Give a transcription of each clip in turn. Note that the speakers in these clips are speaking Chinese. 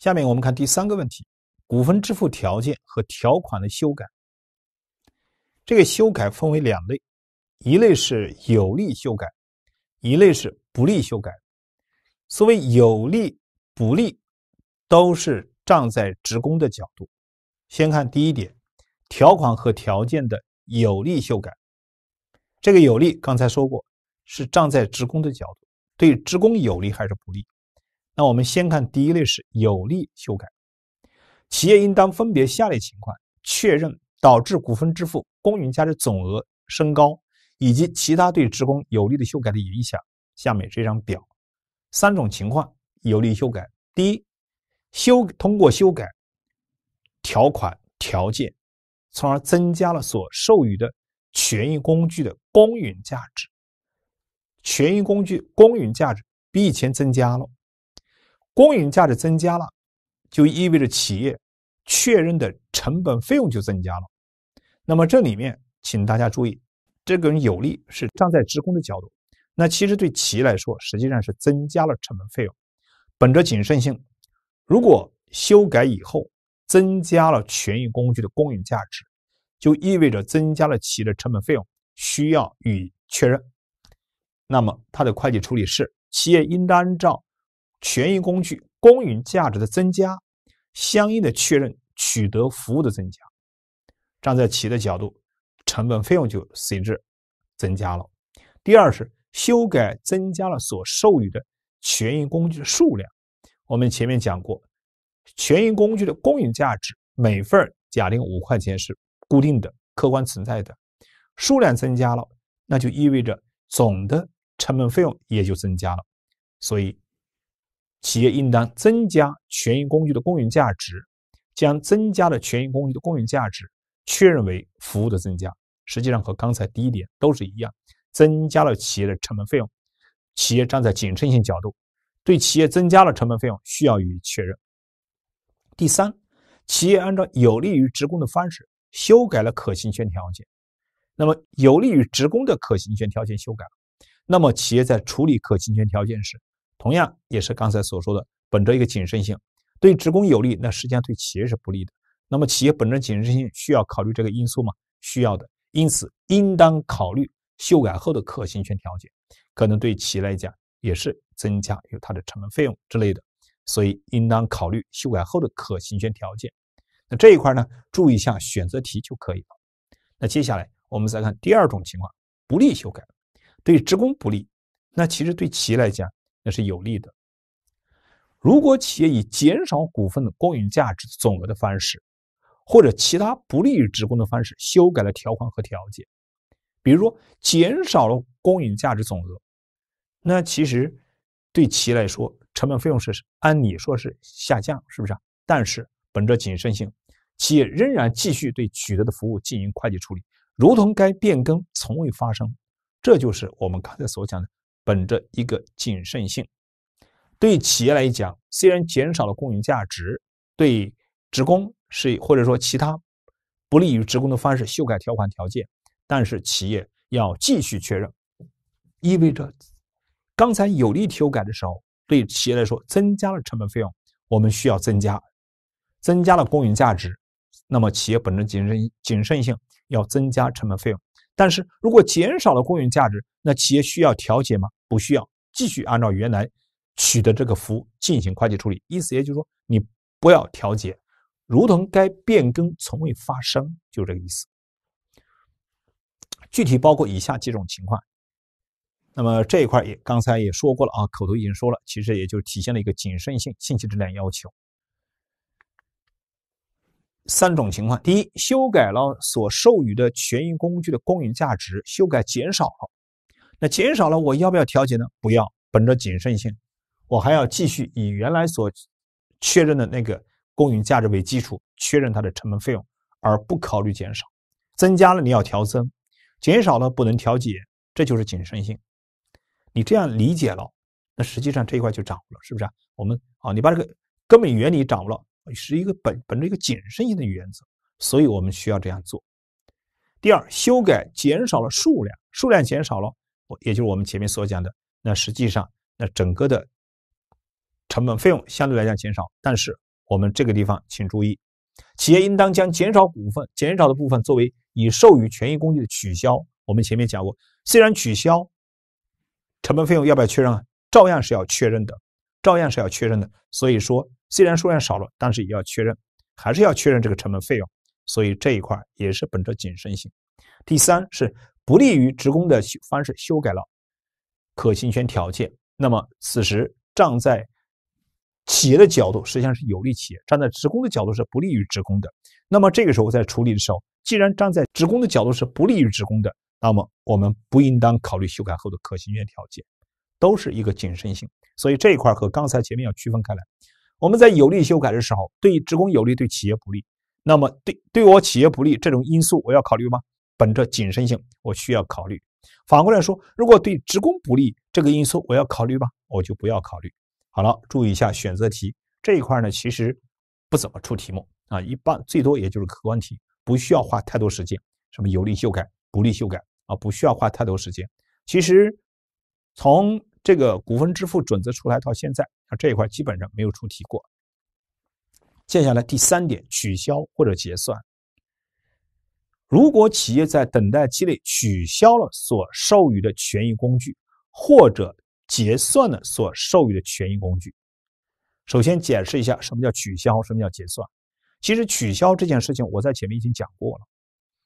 下面我们看第三个问题：股份支付条件和条款的修改。这个修改分为两类，一类是有利修改，一类是不利修改。所谓有利、不利，都是站在职工的角度。先看第一点，条款和条件的有利修改。这个有利，刚才说过，是站在职工的角度，对职工有利还是不利？那我们先看第一类是有利修改，企业应当分别下列情况确认导致股份支付公允价值总额升高以及其他对职工有利的修改的影响。下面这张表，三种情况有利修改：第一，修通过修改条款条件，从而增加了所授予的权益工具的公允价值，权益工具公允价值比以前增加了。公允价值增加了，就意味着企业确认的成本费用就增加了。那么这里面，请大家注意，这个有利是站在职工的角度，那其实对企业来说，实际上是增加了成本费用。本着谨慎性，如果修改以后增加了权益工具的公允价值，就意味着增加了企业的成本费用，需要予以确认。那么它的会计处理是，企业应当按照。权益工具公允价值的增加，相应的确认取得服务的增加，站在企业的角度，成本费用就随之增加了。第二是修改增加了所授予的权益工具的数量。我们前面讲过，权益工具的公允价值每份假定五块钱是固定的、客观存在的，数量增加了，那就意味着总的成本费用也就增加了。所以。企业应当增加权益工具的公允价值，将增加的权益工具的公允价值确认为服务的增加，实际上和刚才第一点都是一样，增加了企业的成本费用。企业站在谨慎性角度，对企业增加了成本费用需要予以确认。第三，企业按照有利于职工的方式修改了可行权条件，那么有利于职工的可行权条件修改，了，那么企业在处理可行权条件时。同样也是刚才所说的，本着一个谨慎性，对职工有利，那实际上对企业是不利的。那么企业本着谨慎性，需要考虑这个因素吗？需要的。因此应当考虑修改后的可行权条件，可能对企业来讲也是增加有它的成本费用之类的，所以应当考虑修改后的可行权条件。那这一块呢，注意一下选择题就可以了。那接下来我们再看第二种情况，不利修改，对职工不利，那其实对企业来讲。那是有利的。如果企业以减少股份的公允价值总额的方式，或者其他不利于职工的方式修改了条款和条件，比如说减少了公允价值总额，那其实对企业来说，成本费用是按你说是下降，是不是啊？但是本着谨慎性，企业仍然继续对取得的服务进行会计处理，如同该变更从未发生。这就是我们刚才所讲的。本着一个谨慎性，对企业来讲，虽然减少了公允价值，对职工是或者说其他不利于职工的方式修改条款条件，但是企业要继续确认，意味着刚才有利修改的时候，对企业来说增加了成本费用，我们需要增加，增加了公允价值，那么企业本着谨慎谨慎性要增加成本费用。但是如果减少了公允价值，那企业需要调节吗？不需要，继续按照原来取得这个服务进行会计处理。意思也就是说，你不要调节，如同该变更从未发生，就这个意思。具体包括以下几种情况。那么这一块也刚才也说过了啊，口头已经说了，其实也就体现了一个谨慎性信息质量要求。三种情况：第一，修改了所授予的权益工具的公允价值，修改减少了，那减少了我要不要调节呢？不要，本着谨慎性，我还要继续以原来所确认的那个公允价值为基础确认它的成本费用，而不考虑减少。增加了你要调增，减少了不能调节，这就是谨慎性。你这样理解了，那实际上这一块就掌握了，是不是啊？我们啊，你把这个根本原理掌握了。是一个本本着一个谨慎性的原则，所以我们需要这样做。第二，修改减少了数量，数量减少了，也就是我们前面所讲的，那实际上那整个的成本费用相对来讲减少。但是我们这个地方请注意，企业应当将减少股份减少的部分作为已授予权益工具的取消。我们前面讲过，虽然取消成本费用要不要确认啊？照样是要确认的，照样是要确认的。所以说。虽然数量少了，但是也要确认，还是要确认这个成本费用，所以这一块也是本着谨慎性。第三是不利于职工的方式修改了可行权条件，那么此时站在企业的角度实际上是有利企业，站在职工的角度是不利于职工的。那么这个时候在处理的时候，既然站在职工的角度是不利于职工的，那么我们不应当考虑修改后的可行权条件，都是一个谨慎性。所以这一块和刚才前面要区分开来。我们在有利修改的时候，对职工有利，对企业不利。那么对对我企业不利这种因素，我要考虑吗？本着谨慎性，我需要考虑。反过来说，如果对职工不利这个因素，我要考虑吗？我就不要考虑。好了，注意一下选择题这一块呢，其实不怎么出题目啊，一般最多也就是客观题，不需要花太多时间。什么有利修改、不利修改啊，不需要花太多时间。其实从这个股份支付准则出来到现在。那这一块基本上没有出题过。接下来第三点，取消或者结算。如果企业在等待期内取消了所授予的权益工具，或者结算了所授予的权益工具，首先解释一下什么叫取消，什么叫结算。其实取消这件事情，我在前面已经讲过了，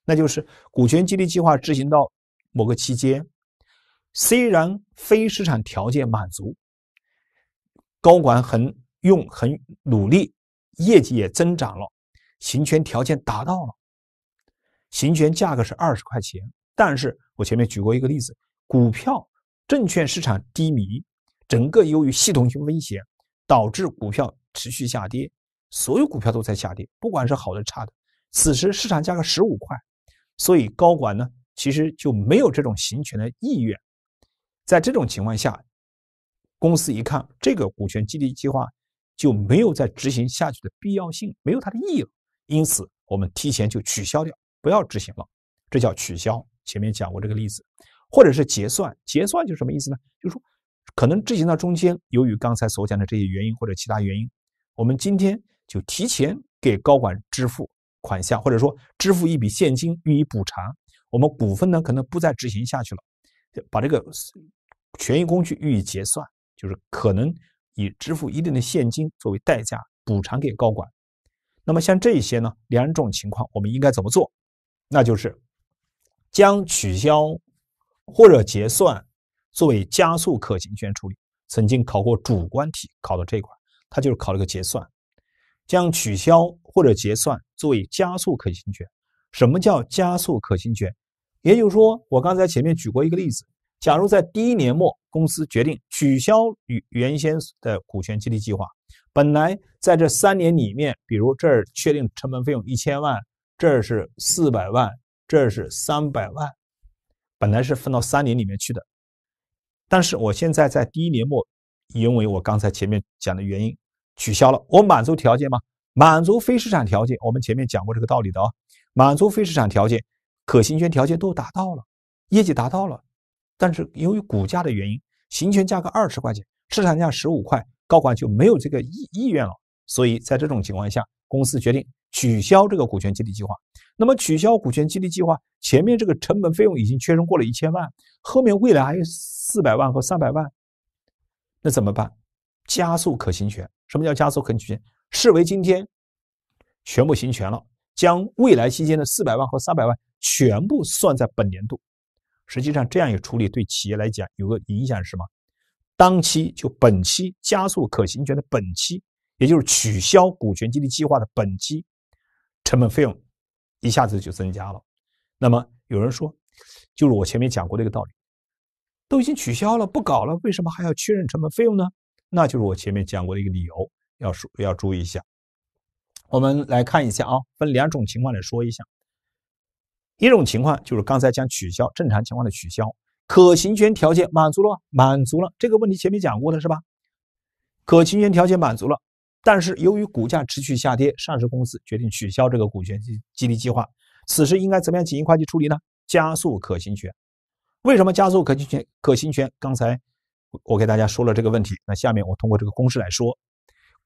那就是股权激励计划执行到某个期间，虽然非市场条件满足。高管很用很努力，业绩也增长了，行权条件达到了，行权价格是二十块钱。但是，我前面举过一个例子，股票证券市场低迷，整个由于系统性威胁，导致股票持续下跌，所有股票都在下跌，不管是好的差的。此时市场价格十五块，所以高管呢其实就没有这种行权的意愿。在这种情况下。公司一看，这个股权激励计划就没有再执行下去的必要性，没有它的意义，了，因此我们提前就取消掉，不要执行了，这叫取消。前面讲过这个例子，或者是结算。结算就什么意思呢？就是说，可能执行到中间，由于刚才所讲的这些原因或者其他原因，我们今天就提前给高管支付款项，或者说支付一笔现金予以补偿。我们股份呢，可能不再执行下去了，把这个权益工具予以结算。就是可能以支付一定的现金作为代价补偿给高管，那么像这些呢，两种情况我们应该怎么做？那就是将取消或者结算作为加速可行权处理。曾经考过主观题，考到这块，它就是考了个结算，将取消或者结算作为加速可行权。什么叫加速可行权？也就是说，我刚才前面举过一个例子。假如在第一年末，公司决定取消与原先的股权激励计划，本来在这三年里面，比如这儿确定成本费用一千万，这是四百万，这是三百万，本来是分到三年里面去的，但是我现在在第一年末，因为我刚才前面讲的原因取消了，我满足条件吗？满足非市场条件，我们前面讲过这个道理的哦，满足非市场条件、可行权条件都达到了，业绩达到了。但是由于股价的原因，行权价格二十块钱，市场价十五块，高管就没有这个意意愿了。所以在这种情况下，公司决定取消这个股权激励计划。那么取消股权激励计划，前面这个成本费用已经确认过了一千万，后面未来还有四百万和三百万，那怎么办？加速可行权。什么叫加速可行权？视为今天全部行权了，将未来期间的四百万和三百万全部算在本年度。实际上，这样一个处理对企业来讲有个影响是什么？当期就本期加速可行权的本期，也就是取消股权激励计划的本期成本费用，一下子就增加了。那么有人说，就是我前面讲过的一个道理，都已经取消了，不搞了，为什么还要确认成本费用呢？那就是我前面讲过的一个理由，要说要注意一下。我们来看一下啊，分两种情况来说一下。一种情况就是刚才讲取消，正常情况的取消，可行权条件满足了，满足了这个问题前面讲过的是吧？可行权条件满足了，但是由于股价持续下跌，上市公司决定取消这个股权激激励计划。此时应该怎么样进行会计处理呢？加速可行权。为什么加速可行权？可行权刚才我给大家说了这个问题，那下面我通过这个公式来说，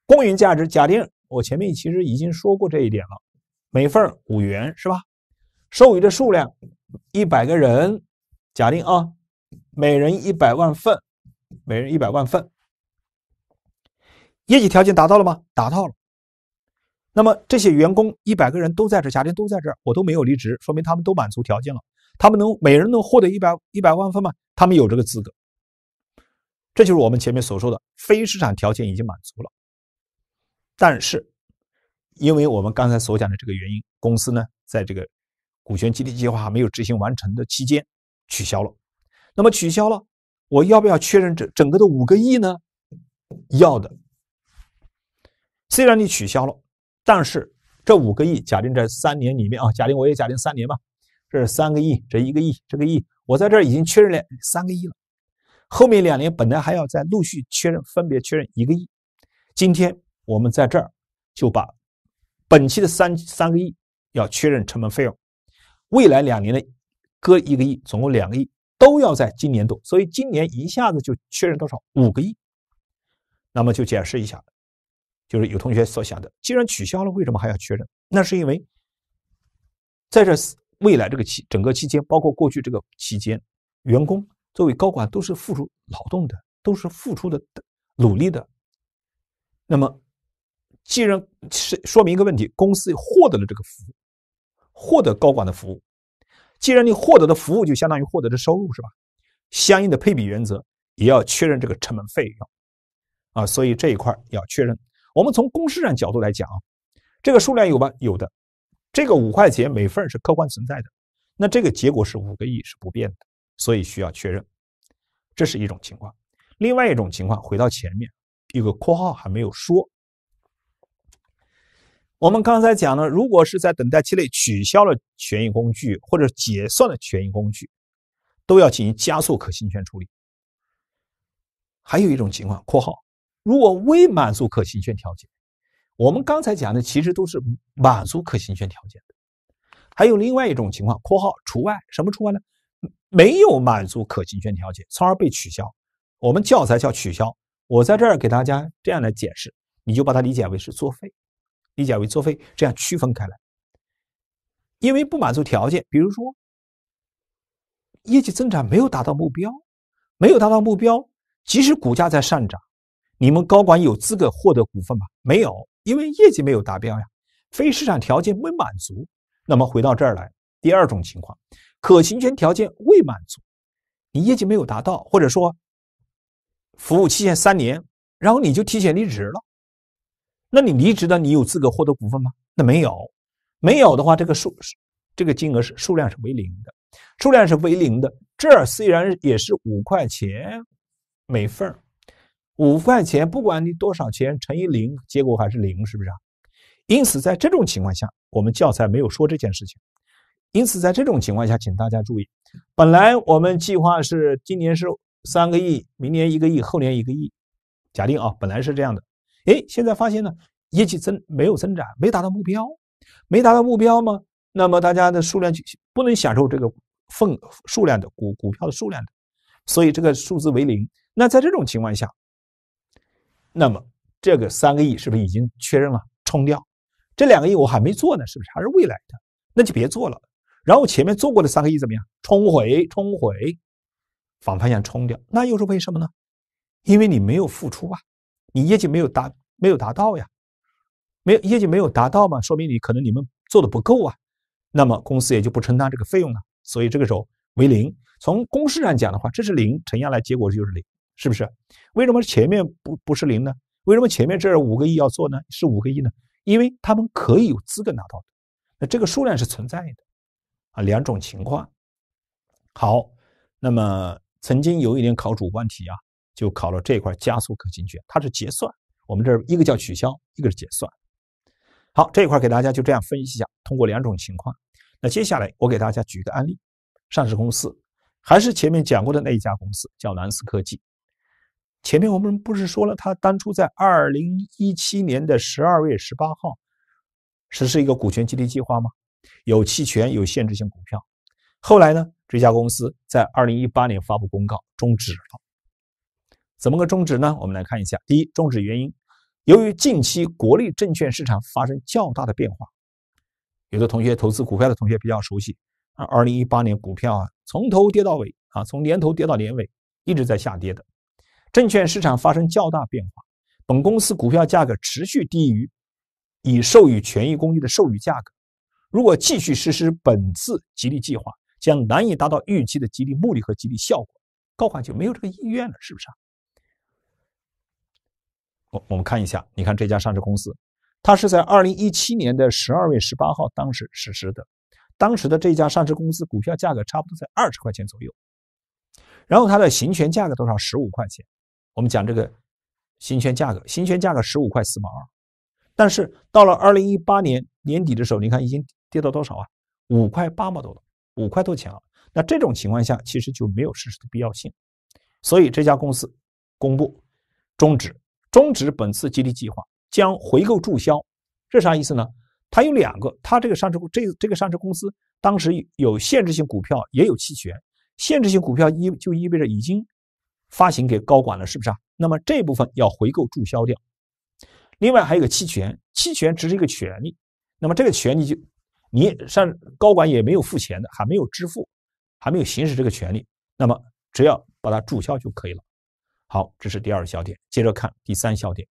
公允价值，假定我前面其实已经说过这一点了，每份五元是吧？授予的数量一百个人，假定啊，每人一百万份，每人一百万份。业绩条件达到了吗？达到了。那么这些员工一百个人都在这，假定都在这儿，我都没有离职，说明他们都满足条件了。他们能每人能获得一百一百万份吗？他们有这个资格。这就是我们前面所说的非市场条件已经满足了。但是，因为我们刚才所讲的这个原因，公司呢在这个。股权激励计划还没有执行完成的期间，取消了。那么取消了，我要不要确认整整个的五个亿呢？要的。虽然你取消了，但是这五个亿，假定在三年里面啊，假定我也假定三年吧，这是三个亿，这一个亿，这个亿，我在这已经确认了三个亿了。后面两年本来还要再陆续确认，分别确认一个亿。今天我们在这儿就把本期的三三个亿要确认成本费用。未来两年的各一个亿，总共两个亿都要在今年度，所以今年一下子就确认多少五个亿。那么就解释一下，就是有同学所想的，既然取消了，为什么还要确认？那是因为在这未来这个期整个期间，包括过去这个期间，员工作为高管都是付出劳动的，都是付出的努力的。那么既然是说明一个问题，公司获得了这个服务。获得高管的服务，既然你获得的服务就相当于获得的收入，是吧？相应的配比原则也要确认这个成本费用，啊，所以这一块要确认。我们从公式上角度来讲，啊，这个数量有吧？有的，这个五块钱每份是客观存在的，那这个结果是五个亿是不变的，所以需要确认，这是一种情况。另外一种情况，回到前面有个括号还没有说。我们刚才讲了，如果是在等待期内取消了权益工具或者结算了权益工具，都要进行加速可行权处理。还有一种情况（括号），如果未满足可行权条件，我们刚才讲的其实都是满足可行权条件的。还有另外一种情况（括号除外），什么除外呢？没有满足可行权条件，从而被取消。我们教材叫取消，我在这儿给大家这样来解释，你就把它理解为是作废。理解为作废，这样区分开来。因为不满足条件，比如说业绩增长没有达到目标，没有达到目标，即使股价在上涨，你们高管有资格获得股份吗？没有，因为业绩没有达标呀，非市场条件未满足。那么回到这儿来，第二种情况，可行权条件未满足，你业绩没有达到，或者说服务期限三年，然后你就提前离职了。那你离职的，你有资格获得股份吗？那没有，没有的话，这个数，这个金额是数量是为零的，数量是为零的。这儿虽然也是五块钱每份五块钱，不管你多少钱乘以零，结果还是零，是不是啊？因此，在这种情况下，我们教材没有说这件事情。因此，在这种情况下，请大家注意，本来我们计划是今年是三个亿，明年一个亿，后年一个亿，假定啊，本来是这样的。哎，现在发现呢，业绩增没有增长，没达到目标，没达到目标吗？那么大家的数量就不能享受这个份数量的股股票的数量的，所以这个数字为零。那在这种情况下，那么这个三个亿是不是已经确认了冲掉？这两个亿我还没做呢，是不是还是未来的？那就别做了。然后前面做过的三个亿怎么样？冲回，冲回，反方向冲掉。那又是为什么呢？因为你没有付出啊。你业绩没有达没有达到呀？没有业绩没有达到嘛？说明你可能你们做的不够啊，那么公司也就不承担这个费用了。所以这个时候为零。从公式上讲的话，这是零乘下来，结果就是零，是不是？为什么前面不不是零呢？为什么前面这五个亿要做呢？是五个亿呢？因为他们可以有资格拿到的。那这个数量是存在的啊。两种情况。好，那么曾经有一年考主观题啊。就考了这块加速可行权，它是结算。我们这一个叫取消，一个是结算。好，这一块给大家就这样分析一下，通过两种情况。那接下来我给大家举一个案例，上市公司还是前面讲过的那一家公司，叫蓝思科技。前面我们不是说了，它当初在二零一七年的十二月十八号实施一个股权激励计划吗？有期权，有限制性股票。后来呢，这家公司在二零一八年发布公告终止了。怎么个终止呢？我们来看一下。第一，终止原因，由于近期国内证券市场发生较大的变化，有的同学投资股票的同学比较熟悉啊，二零一八年股票啊从头跌到尾啊，从年头跌到年尾一直在下跌的。证券市场发生较大变化，本公司股票价格持续低于已授予权益工具的授予价格，如果继续实施本次激励计划，将难以达到预期的激励目的和激励效果。高管就没有这个意愿了，是不是啊？我我们看一下，你看这家上市公司，它是在二零一七年的十二月十八号当时实施的，当时的这家上市公司股票价格差不多在二十块钱左右，然后它的行权价格多少？十五块钱。我们讲这个行权价格，行权价格十五块四毛二，但是到了二零一八年年底的时候，你看已经跌到多少啊？五块八毛多了，五块多钱了。那这种情况下，其实就没有实施的必要性，所以这家公司公布终止。终止本次激励计划，将回购注销，这啥意思呢？它有两个，它这个上市这这个上市公司当时有限制性股票，也有期权。限制性股票意就意味着已经发行给高管了，是不是啊？那么这部分要回购注销掉。另外还有个期权，期权只是一个权利，那么这个权利就你上高管也没有付钱的，还没有支付，还没有行使这个权利，那么只要把它注销就可以了。好，这是第二小点。接着看第三小点，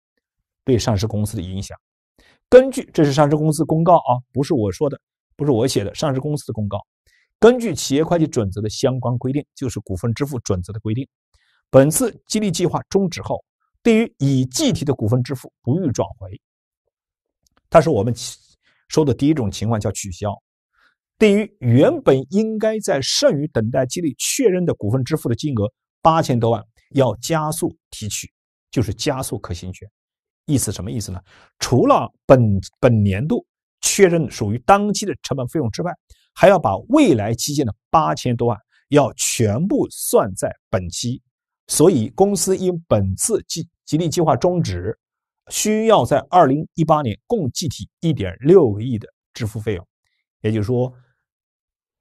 对上市公司的影响。根据这是上市公司公告啊，不是我说的，不是我写的，上市公司的公告。根据企业会计准则的相关规定，就是股份支付准则的规定。本次激励计划终止后，对于已计提的股份支付不予转回。它是我们说的第一种情况，叫取消。对于原本应该在剩余等待激励确认的股份支付的金额，八千多万。要加速提取，就是加速可行权。意思什么意思呢？除了本本年度确认属于当期的成本费用之外，还要把未来期间的八千多万要全部算在本期。所以，公司因本次计激励计划终止，需要在二零一八年共计提一点六个亿的支付费用。也就是说，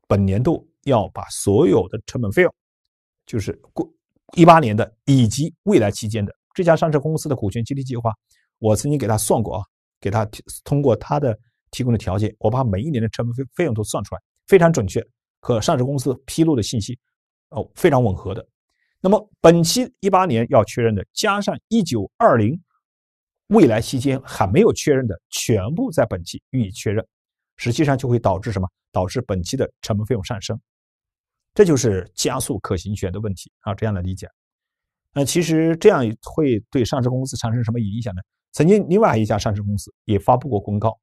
本年度要把所有的成本费用，就是过。一八年的以及未来期间的这家上市公司的股权激励计划，我曾经给他算过啊，给他通过他的提供的条件，我把每一年的成本费费用都算出来，非常准确，和上市公司披露的信息，哦非常吻合的。那么本期一八年要确认的，加上一九二零，未来期间还没有确认的，全部在本期予以确认，实际上就会导致什么？导致本期的成本费用上升。这就是加速可行权的问题啊，这样来理解。那其实这样会对上市公司产生什么影响呢？曾经另外一家上市公司也发布过公告，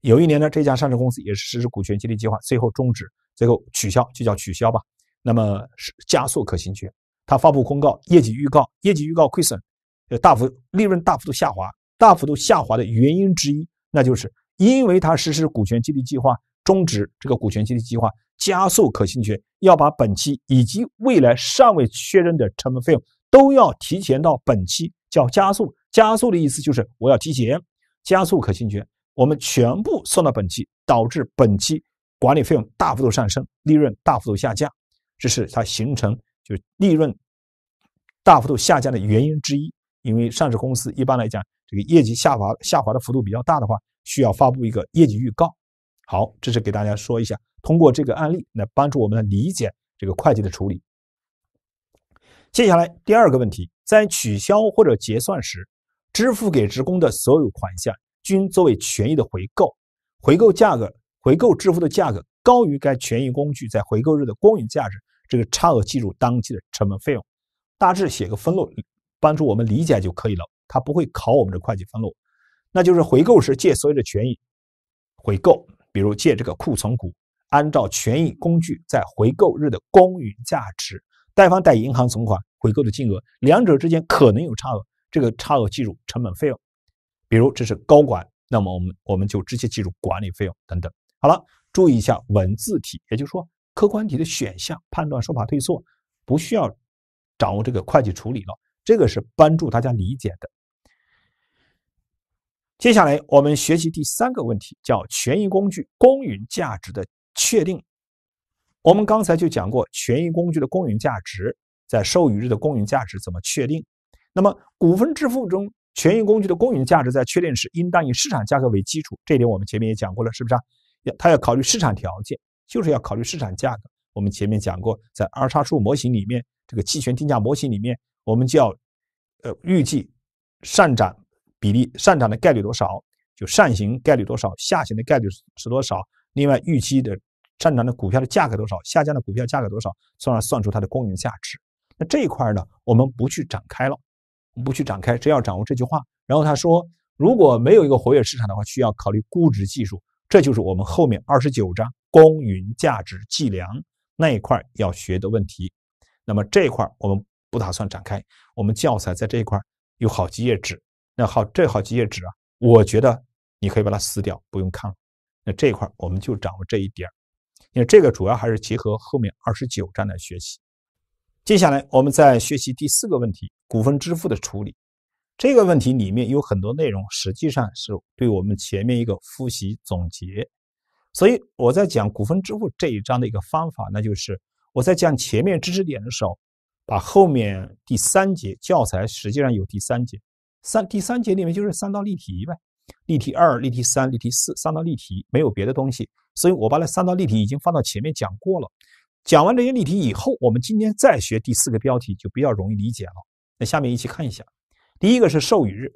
有一年呢，这家上市公司也是实施股权激励计划，最后终止，最后取消，就叫取消吧。那么是加速可行权，他发布公告，业绩预告，业绩预告亏损，呃，大幅利润大幅度下滑，大幅度下滑的原因之一，那就是因为他实施股权激励计划终止，这个股权激励计划。加速可行权要把本期以及未来尚未确认的成本费用都要提前到本期，叫加速。加速的意思就是我要提前加速可行权，我们全部送到本期，导致本期管理费用大幅度上升，利润大幅度下降。这是它形成就利润大幅度下降的原因之一。因为上市公司一般来讲，这个业绩下滑下滑的幅度比较大的话，需要发布一个业绩预告。好，这是给大家说一下。通过这个案例来帮助我们理解这个会计的处理。接下来第二个问题，在取消或者结算时，支付给职工的所有款项均作为权益的回购，回购价格、回购支付的价格高于该权益工具在回购日的公允价值，这个差额计入当期的成本费用。大致写个分录，帮助我们理解就可以了。它不会考我们的会计分录，那就是回购时借所有的权益回购，比如借这个库存股。按照权益工具在回购日的公允价值，贷方贷银行存款回购的金额，两者之间可能有差额，这个差额计入成本费用。比如这是高管，那么我们我们就直接计入管理费用等等。好了，注意一下文字题，也就是说客观题的选项判断说法对错，不需要掌握这个会计处理了，这个是帮助大家理解的。接下来我们学习第三个问题，叫权益工具公允价值的。确定，我们刚才就讲过权益工具的公允价值在授予日的公允价值怎么确定。那么，股份支付中权益工具的公允价值在确定时，应当以市场价格为基础。这一点我们前面也讲过了，是不是？要他要考虑市场条件，就是要考虑市场价格。我们前面讲过，在二叉树模型里面，这个期权定价模型里面，我们就要呃预计上涨比例、上涨的概率多少，就上行概率多少，下行的概率是多少。另外，预期的上涨的股票的价格多少，下降的股票价格多少，从而算出它的公允价值。那这一块呢，我们不去展开了，不去展开，只要掌握这句话。然后他说，如果没有一个活跃市场的话，需要考虑估值技术。这就是我们后面二十九章公允价值计量那一块要学的问题。那么这一块我们不打算展开，我们教材在这一块有好几页纸。那好，这好几页纸啊，我觉得你可以把它撕掉，不用看了。那这一块我们就掌握这一点因为这个主要还是结合后面二十九章来学习。接下来我们再学习第四个问题：股份支付的处理。这个问题里面有很多内容，实际上是对我们前面一个复习总结。所以我在讲股份支付这一章的一个方法，那就是我在讲前面知识点的时候，把后面第三节教材实际上有第三节，三第三节里面就是三道例题呗。例题二、例题三、例题四，三道例题没有别的东西，所以我把那三道例题已经放到前面讲过了。讲完这些例题以后，我们今天再学第四个标题就比较容易理解了。那下面一起看一下，第一个是授予日，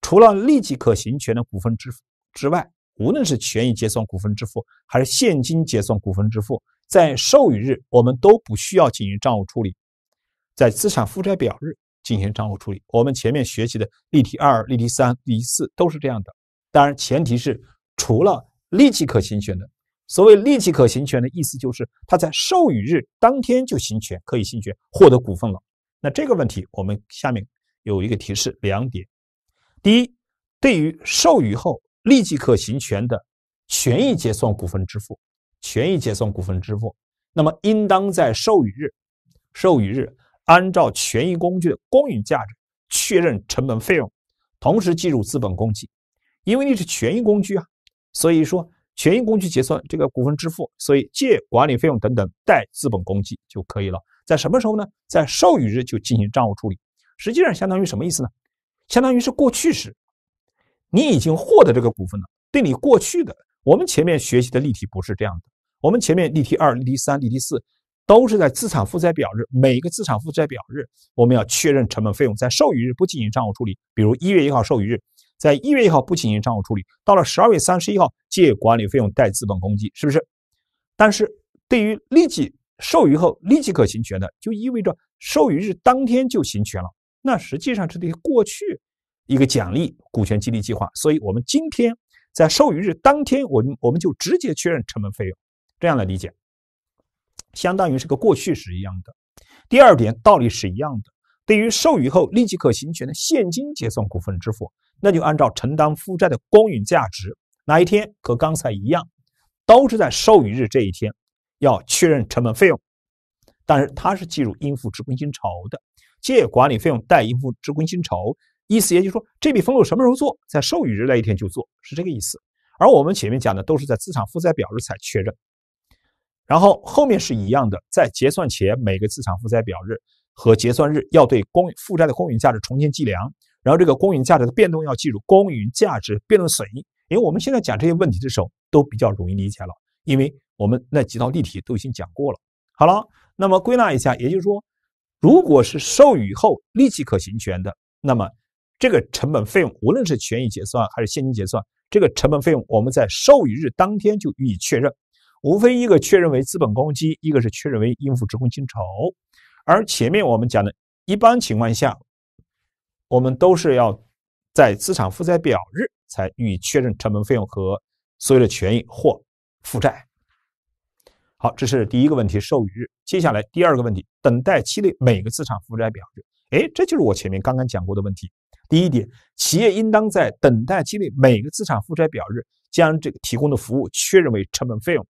除了立即可行权的股份支付之外，无论是权益结算股份支付还是现金结算股份支付，在授予日我们都不需要进行账务处理，在资产负债表日。进行账户处理。我们前面学习的例题二、例题三、例题四都是这样的。当然，前提是除了立即可行权的。所谓立即可行权的意思，就是它在授予日当天就行权，可以行权获得股份了。那这个问题，我们下面有一个提示两点：第一，对于授予后立即可行权的权益结算股份支付，权益结算股份支付，那么应当在授予日，授予日。按照权益工具的公允价值确认成本费用，同时计入资本公积，因为你是权益工具啊，所以说权益工具结算这个股份支付，所以借管理费用等等，贷资本公积就可以了。在什么时候呢？在授予日就进行账务处理，实际上相当于什么意思呢？相当于是过去时，你已经获得这个股份了，对你过去的，我们前面学习的例题不是这样的，我们前面例题二、例题三、例题四。都是在资产负债表日，每个资产负债表日，我们要确认成本费用，在授予日不进行账务处理。比如一月一号授予日，在一月一号不进行账务处理，到了十二月三十一号，借管理费用，贷资本公积，是不是？但是对于立即授予后立即可行权的，就意味着授予日当天就行权了，那实际上是得过去一个奖励股权激励计划，所以我们今天在授予日当天，我们我们就直接确认成本费用，这样来理解。相当于是个过去式一样的。第二点道理是一样的。对于授予后立即可行权的现金结算股份支付，那就按照承担负债的公允价值，哪一天和刚才一样，都是在授予日这一天要确认成本费用。但是它是计入应付职工薪酬的，借管理费用，贷应付职工薪酬。意思也就是说，这笔分录什么时候做，在授予日那一天就做，是这个意思。而我们前面讲的都是在资产负债表日才确认。然后后面是一样的，在结算前每个资产负债表日和结算日要对公负债的公允价值重新计量，然后这个公允价值的变动要记入公允价值变动损益。因为我们现在讲这些问题的时候都比较容易理解了，因为我们那几道例题都已经讲过了。好了，那么归纳一下，也就是说，如果是授予后立即可行权的，那么这个成本费用，无论是权益结算还是现金结算，这个成本费用我们在授予日当天就予以确认。无非一个确认为资本公积，一个是确认为应付职工薪酬，而前面我们讲的，一般情况下，我们都是要在资产负债表日才予以确认成本费用和所有的权益或负债。好，这是第一个问题，授予日。接下来第二个问题，等待期内每个资产负债表日，哎，这就是我前面刚刚讲过的问题。第一点，企业应当在等待期内每个资产负债表日，将这个提供的服务确认为成本费用。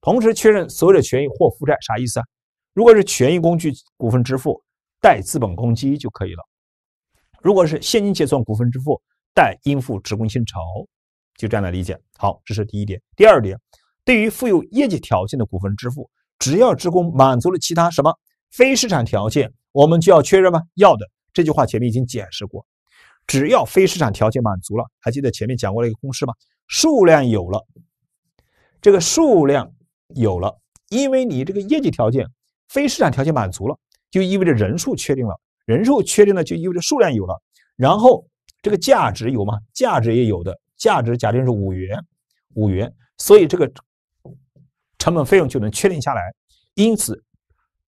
同时确认所有的权益或负债，啥意思啊？如果是权益工具股份支付，带资本公积就可以了；如果是现金结算股份支付，带应付职工薪酬，就这样来理解。好，这是第一点。第二点，对于富有业绩条件的股份支付，只要职工满足了其他什么非市场条件，我们就要确认吗？要的。这句话前面已经解释过，只要非市场条件满足了，还记得前面讲过一个公式吗？数量有了，这个数量。有了，因为你这个业绩条件、非市场条件满足了，就意味着人数确定了，人数确定了就意味着数量有了，然后这个价值有吗？价值也有的，价值假定是五元，五元，所以这个成本费用就能确定下来。因此，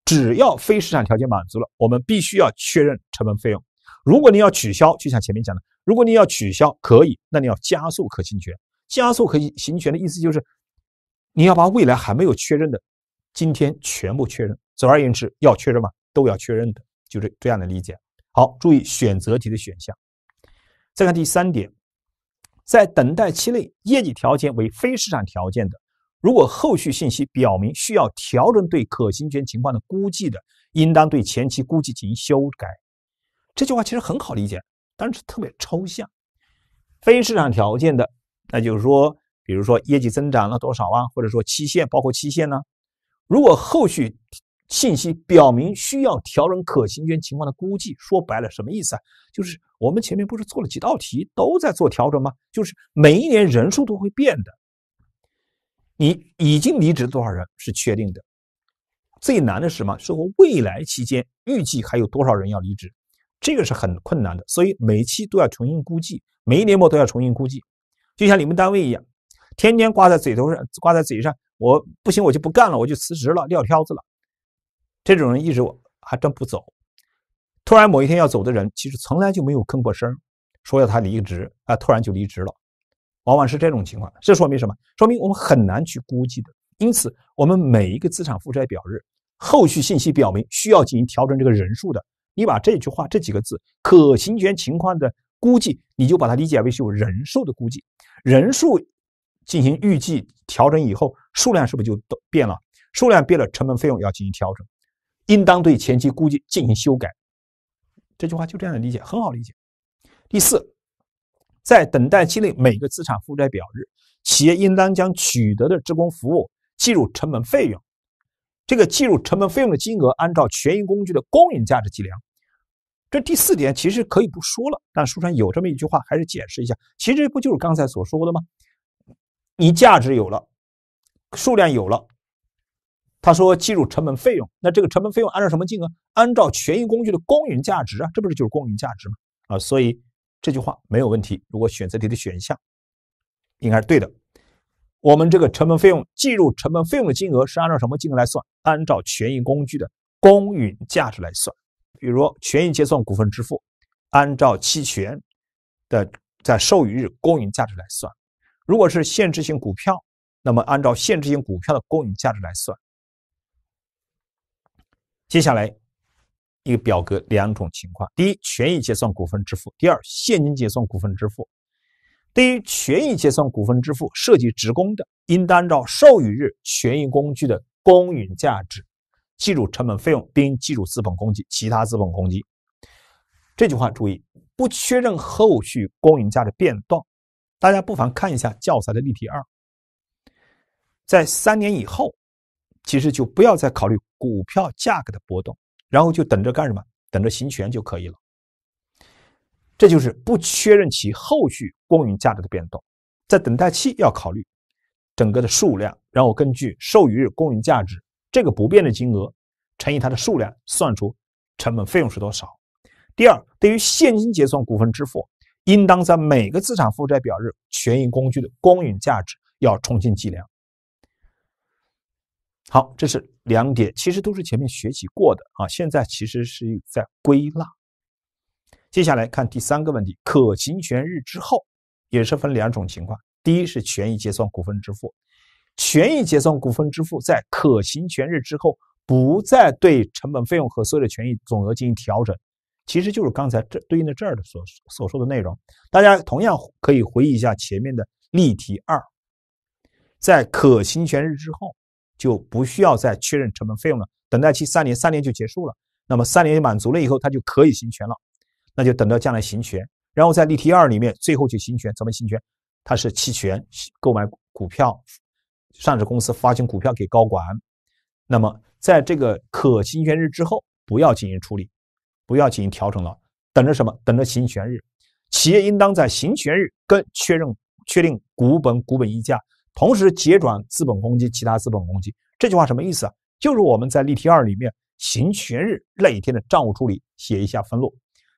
只要非市场条件满足了，我们必须要确认成本费用。如果你要取消，就像前面讲的，如果你要取消，可以，那你要加速可行权，加速可以行权的意思就是。你要把未来还没有确认的，今天全部确认。总而言之，要确认嘛，都要确认的，就这这样的理解。好，注意选择题的选项。再看第三点，在等待期内，业绩条件为非市场条件的，如果后续信息表明需要调整对可行权情况的估计的，应当对前期估计进行修改。这句话其实很好理解，但是特别抽象。非市场条件的，那就是说。比如说业绩增长了多少啊，或者说期限包括期限呢？如果后续信息表明需要调整可行权情况的估计，说白了什么意思啊？就是我们前面不是做了几道题都在做调整吗？就是每一年人数都会变的。你已经离职多少人是确定的，最难的是什么？是我未来期间预计还有多少人要离职，这个是很困难的。所以每期都要重新估计，每一年末都要重新估计，就像你们单位一样。天天挂在嘴头上，挂在嘴上，我不行，我就不干了，我就辞职了，撂挑子了。这种人一直我还真不走。突然某一天要走的人，其实从来就没有吭过声说要他离职啊，突然就离职了。往往是这种情况，这说明什么？说明我们很难去估计的。因此，我们每一个资产负债表日，后续信息表明需要进行调整这个人数的，你把这句话这几个字“可行权情况的估计”，你就把它理解为是有人数的估计，人数。进行预计调整以后，数量是不是就都变了？数量变了，成本费用要进行调整，应当对前期估计进行修改。这句话就这样理解，很好理解。第四，在等待期内每个资产负债表日，企业应当将取得的职工服务计入成本费用。这个计入成本费用的金额，按照权益工具的公允价值计量。这第四点其实可以不说了，但书上有这么一句话，还是解释一下。其实不就是刚才所说的吗？你价值有了，数量有了，他说计入成本费用，那这个成本费用按照什么金额？按照权益工具的公允价值啊，这不是就是公允价值吗？啊，所以这句话没有问题。如果选择题的选项应该是对的。我们这个成本费用计入成本费用的金额是按照什么金额来算？按照权益工具的公允价值来算。比如权益结算股份支付，按照期权的在授予日公允价值来算。如果是限制性股票，那么按照限制性股票的公允价值来算。接下来一个表格，两种情况：第一，权益结算股份支付；第二，现金结算股份支付。对于权益结算股份支付涉及职工的，应当按照授予日权益工具的公允价值，计入成本费用，并计入资本公积（其他资本公积）。这句话注意，不确认后续公允价值变动。大家不妨看一下教材的例题二，在三年以后，其实就不要再考虑股票价格的波动，然后就等着干什么？等着行权就可以了。这就是不确认其后续公允价值的变动，在等待期要考虑整个的数量，然后根据授予日公允价值这个不变的金额乘以它的数量，算出成本费用是多少。第二，对于现金结算股份支付。应当在每个资产负债表日，权益工具的公允价值要重新计量。好，这是两点，其实都是前面学习过的啊。现在其实是在归纳。接下来看第三个问题，可行权日之后也是分两种情况：第一是权益结算股份支付，权益结算股份支付在可行权日之后不再对成本费用和所有的权益总额进行调整。其实就是刚才这对应的这儿的所所说的内容，大家同样可以回忆一下前面的例题二，在可行权日之后就不需要再确认成本费用了，等待期三年，三年就结束了。那么三年满足了以后，它就可以行权了，那就等到将来行权。然后在例题二里面最后去行权，怎么行权？它是期权购买股票，上市公司发行股票给高管，那么在这个可行权日之后不要进行处理。不要进行调整了，等着什么？等着行权日。企业应当在行权日，跟确认、确定股本、股本溢价，同时结转资本公积、其他资本公积。这句话什么意思啊？就是我们在例题二里面行权日那一天的账务处理，写一下分录：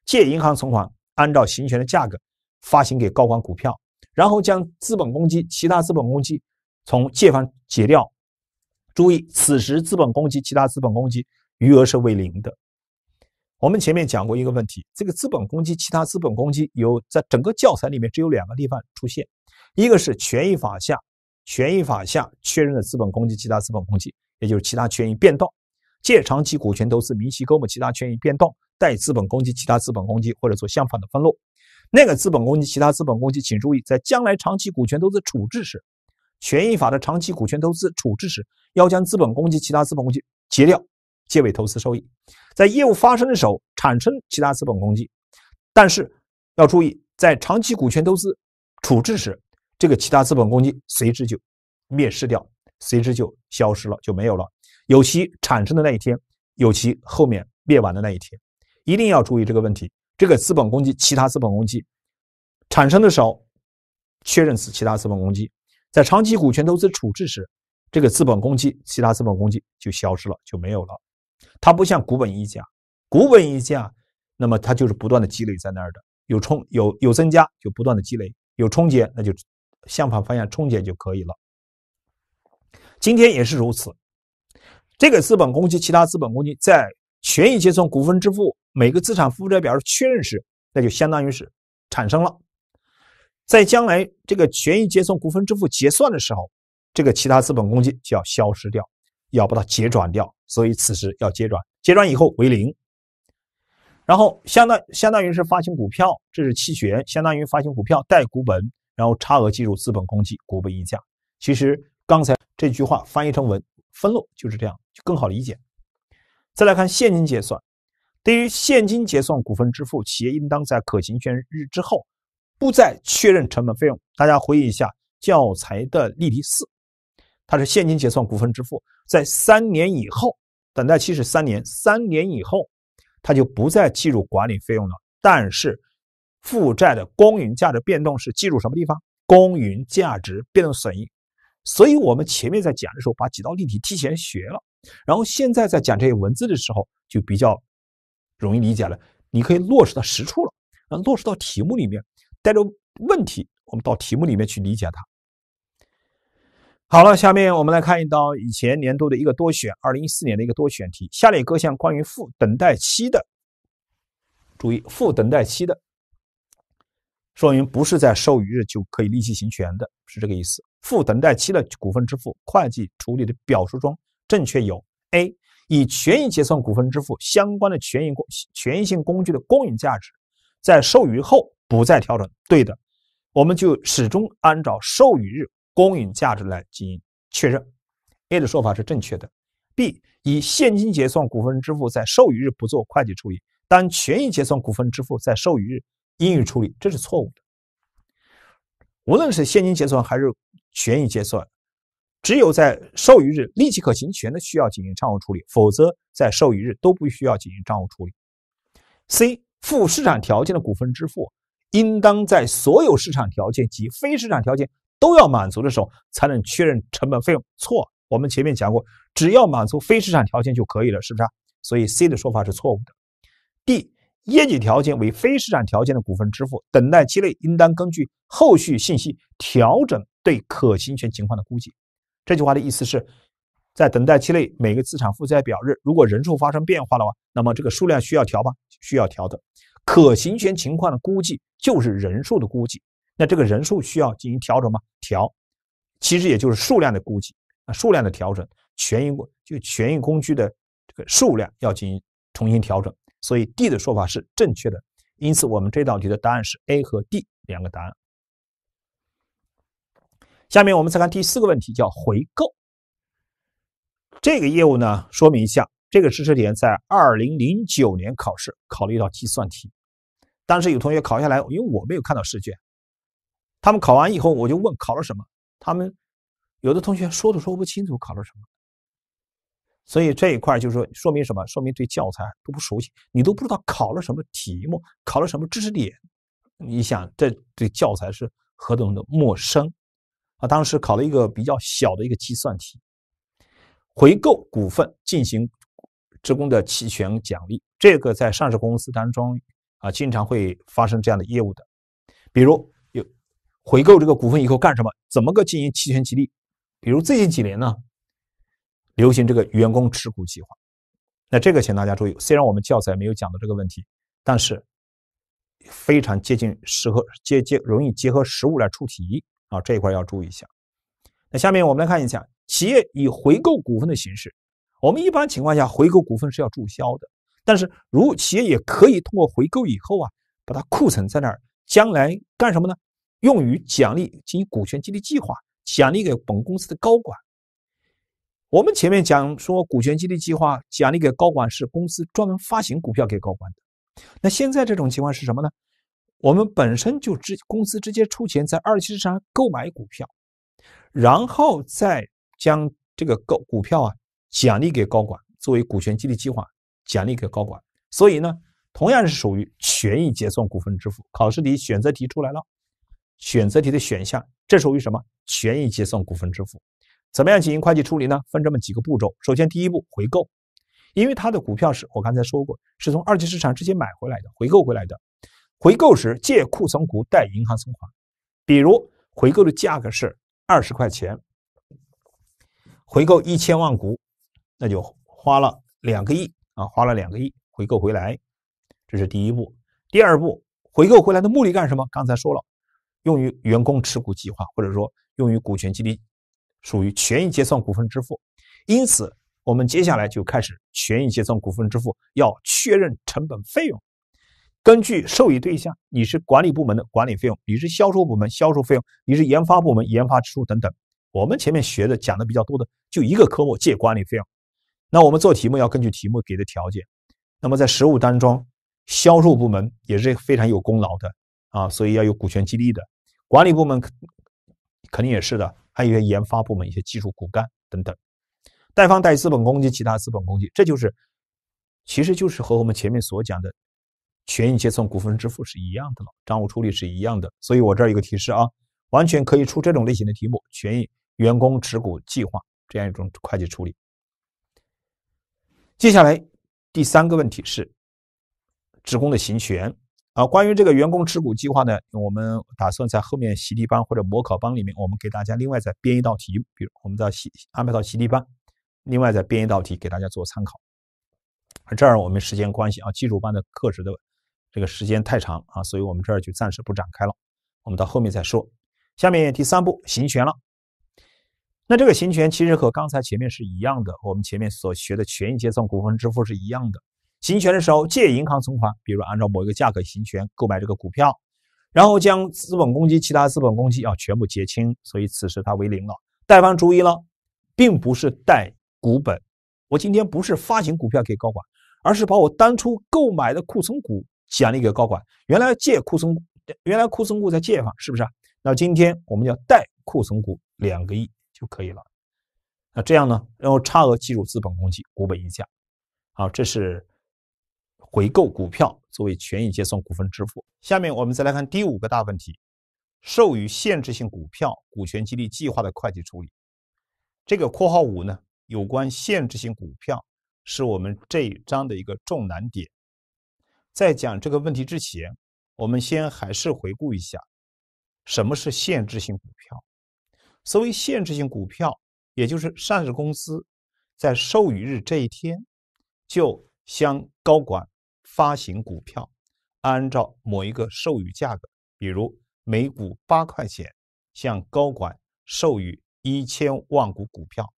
借银行存款，按照行权的价格发行给高管股票，然后将资本公积、其他资本公积从借方结掉。注意，此时资本公积、其他资本公积余额是为零的。我们前面讲过一个问题，这个资本公积、其他资本公积有，在整个教材里面只有两个地方出现，一个是权益法下，权益法下确认的资本公积、其他资本公积，也就是其他权益变动；借长期股权投资明细科目其他权益变动，贷资本公积、其他资本公积，或者做相反的分录。那个资本公积、其他资本公积，请注意，在将来长期股权投资处置时，权益法的长期股权投资处置时，要将资本公积、其他资本公积截掉。借尾投资收益，在业务发生的时候产生其他资本公积，但是要注意，在长期股权投资处置时，这个其他资本公积随之就灭失掉，随之就消失了，就没有了。有其产生的那一天，有其后面灭亡的那一天，一定要注意这个问题。这个资本公积，其他资本公积产生的时候确认是其他资本公积，在长期股权投资处置时，这个资本公积，其他资本公积就消失了，就没有了。它不像股本溢价，股本溢价，那么它就是不断的积累在那儿的，有冲有有增加，就不断的积累，有冲减，那就向反方向冲减就可以了。今天也是如此，这个资本公积、其他资本公积在权益结算股份支付每个资产负债表的确认时，那就相当于是产生了，在将来这个权益结算股份支付结算的时候，这个其他资本公积就要消失掉。要把它结转掉，所以此时要结转。结转以后为零，然后相当相当于是发行股票，这是期权，相当于发行股票，带股本，然后差额计入资本公积，股本溢价。其实刚才这句话翻译成文分录就是这样，就更好理解。再来看现金结算，对于现金结算股份支付，企业应当在可行权日之后不再确认成本费用。大家回忆一下教材的例题四，它是现金结算股份支付。在三年以后，等待期是三年，三年以后，它就不再计入管理费用了。但是，负债的公允价值变动是计入什么地方？公允价值变动损益。所以，我们前面在讲的时候，把几道例题提前学了，然后现在在讲这些文字的时候，就比较容易理解了。你可以落实到实处了，啊，落实到题目里面，带着问题，我们到题目里面去理解它。好了，下面我们来看一道以前年度的一个多选，二零一四年的一个多选题。下列各项关于负等待期的注意，负等待期的说明不是在授予日就可以立即行权的，是这个意思。负等待期的股份支付会计处理的表述中，正确有：A. 以权益结算股份支付相关的权益权益性工具的公允价值在授予后不再调整。对的，我们就始终按照授予日。公允价值来进行确认，A 的说法是正确的。B 以现金结算股份支付在授予日不做会计处理，但权益结算股份支付在授予日应予处理，这是错误的。无论是现金结算还是权益结算，只有在授予日立即可行权的需要进行账务处理，否则在授予日都不需要进行账务处理。C 附市场条件的股份支付，应当在所有市场条件及非市场条件。都要满足的时候才能确认成本费用错，我们前面讲过，只要满足非市场条件就可以了，是不是啊？所以 C 的说法是错误的。D 业绩条件为非市场条件的股份支付，等待期内应当根据后续信息调整对可行权情况的估计。这句话的意思是，在等待期内每个资产负债表日，如果人数发生变化的话，那么这个数量需要调吗？需要调整。可行权情况的估计就是人数的估计。那这个人数需要进行调整吗？调，其实也就是数量的估计啊，数量的调整，权益工就权益工具的这个数量要进行重新调整，所以 D 的说法是正确的。因此，我们这道题的答案是 A 和 D 两个答案。下面我们再看第四个问题，叫回购。这个业务呢，说明一下，这个知识点在二零零九年考试考了一道计算题，当时有同学考下来，因为我没有看到试卷。他们考完以后，我就问考了什么？他们有的同学说都说不清楚考了什么，所以这一块就是说明什么？说明对教材都不熟悉，你都不知道考了什么题目，考了什么知识点？你想这对教材是何等的陌生啊！当时考了一个比较小的一个计算题，回购股份进行职工的期权奖励，这个在上市公司当中啊经常会发生这样的业务的，比如。回购这个股份以后干什么？怎么个经营期权激励？比如最近几年呢，流行这个员工持股计划。那这个请大家注意，虽然我们教材没有讲到这个问题，但是非常接近，适合接接容易结合实物来出题啊。这一块要注意一下。那下面我们来看一下，企业以回购股份的形式，我们一般情况下回购股份是要注销的。但是如企业也可以通过回购以后啊，把它库存在那儿，将来干什么呢？用于奖励进行股权激励计划，奖励给本公司的高管。我们前面讲说，股权激励计划奖励给高管是公司专门发行股票给高管的。那现在这种情况是什么呢？我们本身就直公司直接出钱在二级市场购买股票，然后再将这个购股票啊奖励给高管作为股权激励计划奖励给高管。所以呢，同样是属于权益结算股份支付。考试题选择题出来了。选择题的选项，这属于什么权益结算股份支付？怎么样进行会计处理呢？分这么几个步骤。首先，第一步回购，因为它的股票是我刚才说过，是从二级市场直接买回来的，回购回来的。回购时借库存股，贷银行存款。比如回购的价格是二十块钱，回购一千万股，那就花了两个亿啊，花了两个亿回购回来。这是第一步。第二步，回购回来的目的干什么？刚才说了。用于员工持股计划，或者说用于股权激励，属于权益结算股份支付。因此，我们接下来就开始权益结算股份支付要确认成本费用。根据受益对象，你是管理部门的管理费用，你是销售部门销售费用，你是研发部门研发支出等等。我们前面学的讲的比较多的就一个科目借管理费用。那我们做题目要根据题目给的条件。那么在实务当中，销售部门也是非常有功劳的啊，所以要有股权激励的。管理部门肯定也是的，还有一些研发部门、一些技术骨干等等。贷方贷资本公积，其他资本公积，这就是其实就是和我们前面所讲的权益结算股份支付是一样的了，账务处理是一样的。所以我这儿有个提示啊，完全可以出这种类型的题目，权益员工持股计划这样一种会计处理。接下来第三个问题是职工的行权。啊，关于这个员工持股计划呢，我们打算在后面习题班或者模考班里面，我们给大家另外再编一道题，比如我们在习安排到习题班，另外再编一道题给大家做参考。而这儿我们时间关系啊，基础班的课时的这个时间太长啊，所以我们这儿就暂时不展开了，我们到后面再说。下面第三步行权了，那这个行权其实和刚才前面是一样的，我们前面所学的权益结算股份支付是一样的。行权的时候借银行存款，比如按照某一个价格行权购买这个股票，然后将资本公积、其他资本公积要全部结清，所以此时它为零了。贷方注意了，并不是贷股本，我今天不是发行股票给高管，而是把我当初购买的库存股奖励给高管。原来借库存，原来库存股在借方，是不是啊？那今天我们要贷库存股两个亿就可以了。那这样呢，然后差额计入资本公积股本溢价。好，这是。回购股票作为权益结算股份支付。下面我们再来看第五个大问题：授予限制性股票股权激励计划的会计处理。这个括号五呢，有关限制性股票是我们这一章的一个重难点。在讲这个问题之前，我们先还是回顾一下什么是限制性股票。所谓限制性股票，也就是上市公司在授予日这一天就向高管发行股票，按照某一个授予价格，比如每股八块钱，向高管授予一千万股股票，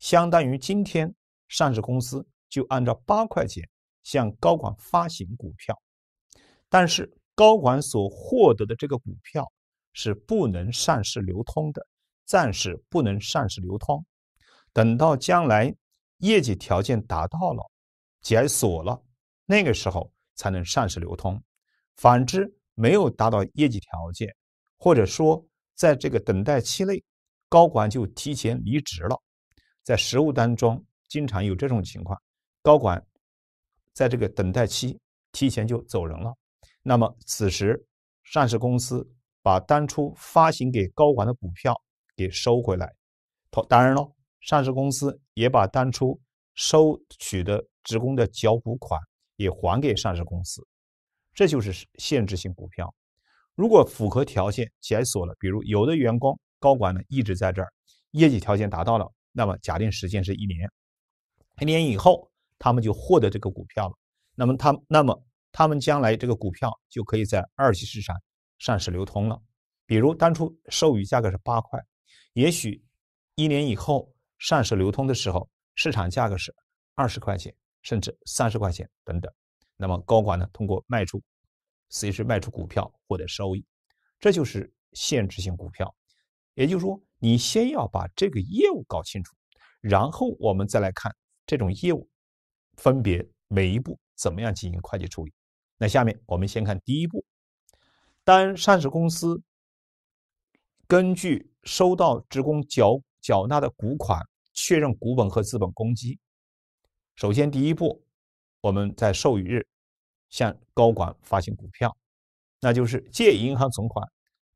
相当于今天上市公司就按照八块钱向高管发行股票，但是高管所获得的这个股票是不能上市流通的，暂时不能上市流通，等到将来业绩条件达到了，解锁了。那个时候才能上市流通，反之没有达到业绩条件，或者说在这个等待期内，高管就提前离职了。在实务当中，经常有这种情况：高管在这个等待期提前就走人了。那么此时，上市公司把当初发行给高管的股票给收回来，当然了，上市公司也把当初收取的职工的缴股款。也还给上市公司，这就是限制性股票。如果符合条件解锁了，比如有的员工高管呢一直在这儿，业绩条件达到了，那么假定时间是一年，一年以后他们就获得这个股票了。那么他那么他们将来这个股票就可以在二级市场上市流通了。比如当初授予价格是八块，也许一年以后上市流通的时候，市场价格是二十块钱。甚至三十块钱等等，那么高管呢？通过卖出，随时卖出股票获得收益，这就是限制性股票。也就是说，你先要把这个业务搞清楚，然后我们再来看这种业务分别每一步怎么样进行会计处理。那下面我们先看第一步，当上市公司根据收到职工缴缴纳的股款，确认股本和资本公积。首先，第一步，我们在授予日向高管发行股票，那就是借银行存款，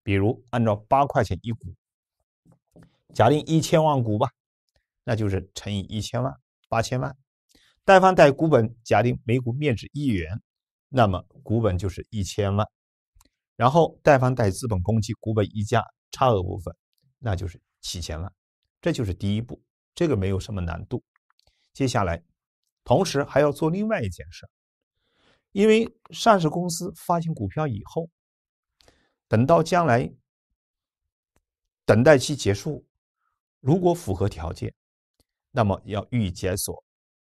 比如按照八块钱一股，假定一千万股吧，那就是乘以一千万，八千万。贷方贷股本，假定每股面值一元，那么股本就是一千万。然后贷方贷资本公积股本溢价差额部分，那就是七千万。这就是第一步，这个没有什么难度。接下来。同时还要做另外一件事因为上市公司发行股票以后，等到将来等待期结束，如果符合条件，那么要予以解锁，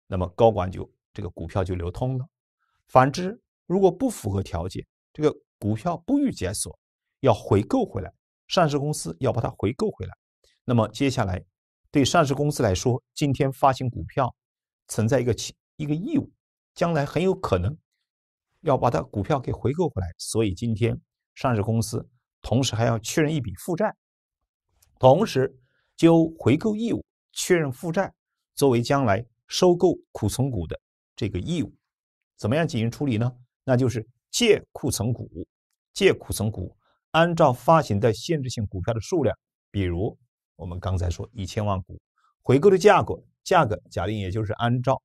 那么高管就这个股票就流通了。反之，如果不符合条件，这个股票不予解锁，要回购回来，上市公司要把它回购回来。那么接下来，对上市公司来说，今天发行股票。存在一个一个义务，将来很有可能要把它股票给回购回来，所以今天上市公司同时还要确认一笔负债，同时就回购义务确认负债，作为将来收购库存股的这个义务，怎么样进行处理呢？那就是借库存股，借库存股，按照发行的限制性股票的数量，比如我们刚才说一千万股。回购的价格，价格假定也就是按照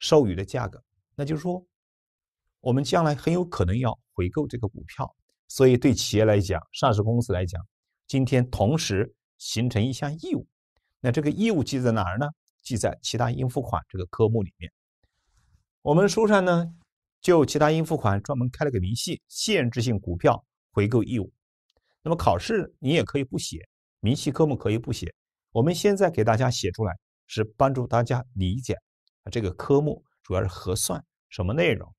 授予的价格，那就是说，我们将来很有可能要回购这个股票，所以对企业来讲，上市公司来讲，今天同时形成一项义务，那这个义务记在哪儿呢？记在其他应付款这个科目里面。我们书上呢，就其他应付款专门开了个明细，限制性股票回购义务。那么考试你也可以不写明细科目，可以不写。我们现在给大家写出来，是帮助大家理解这个科目主要是核算什么内容。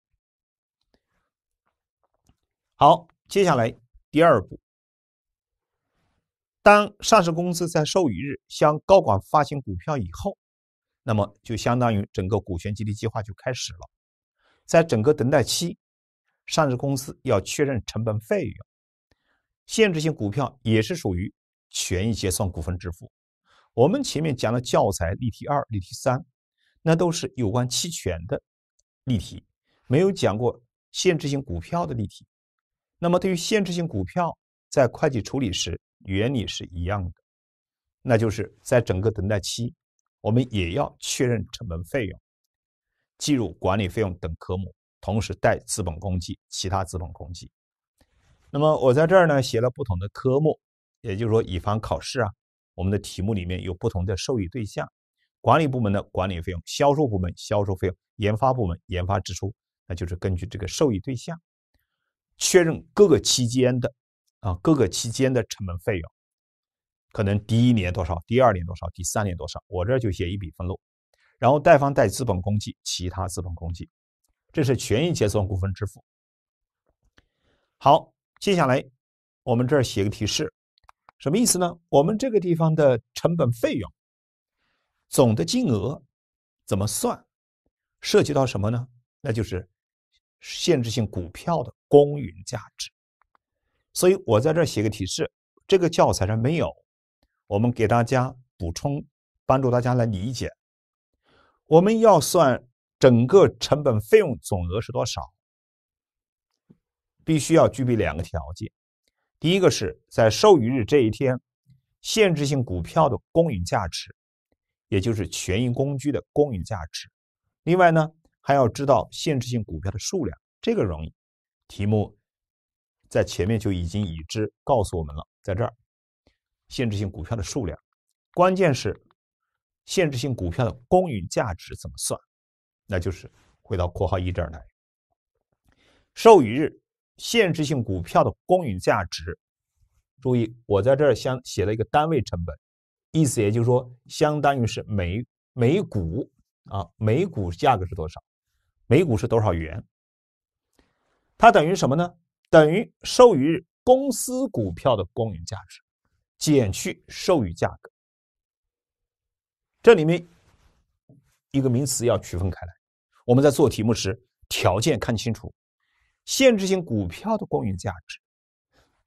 好，接下来第二步，当上市公司在授予日向高管发行股票以后，那么就相当于整个股权激励计划就开始了。在整个等待期，上市公司要确认成本费用，限制性股票也是属于权益结算股份支付。我们前面讲了教材例题二、例题三，那都是有关期权的例题，没有讲过限制性股票的例题。那么，对于限制性股票，在会计处理时原理是一样的，那就是在整个等待期，我们也要确认成本费用，计入管理费用等科目，同时带资本公积、其他资本公积。那么，我在这儿呢写了不同的科目，也就是说，以防考试啊。我们的题目里面有不同的受益对象，管理部门的管理费用，销售部门销售费用，研发部门研发支出，那就是根据这个受益对象，确认各个期间的啊各个期间的成本费用，可能第一年多少，第二年多少，第三年多少，我这就写一笔分录，然后贷方贷资本公积，其他资本公积，这是权益结算股份支付。好，接下来我们这儿写个提示。什么意思呢？我们这个地方的成本费用总的金额怎么算？涉及到什么呢？那就是限制性股票的公允价值。所以我在这写个提示：这个教材上没有，我们给大家补充，帮助大家来理解。我们要算整个成本费用总额是多少，必须要具备两个条件。第一个是在授予日这一天，限制性股票的公允价值，也就是权益工具的公允价值。另外呢，还要知道限制性股票的数量，这个容易，题目在前面就已经已知告诉我们了，在这儿，限制性股票的数量，关键是限制性股票的公允价值怎么算？那就是回到括号一这儿来，授予日。限制性股票的公允价值，注意，我在这儿相写了一个单位成本，意思也就是说，相当于是每每股啊，每股价格是多少？每股是多少元？它等于什么呢？等于授予日公司股票的公允价值减去授予价格。这里面一个名词要区分开来，我们在做题目时，条件看清楚。限制性股票的公允价值，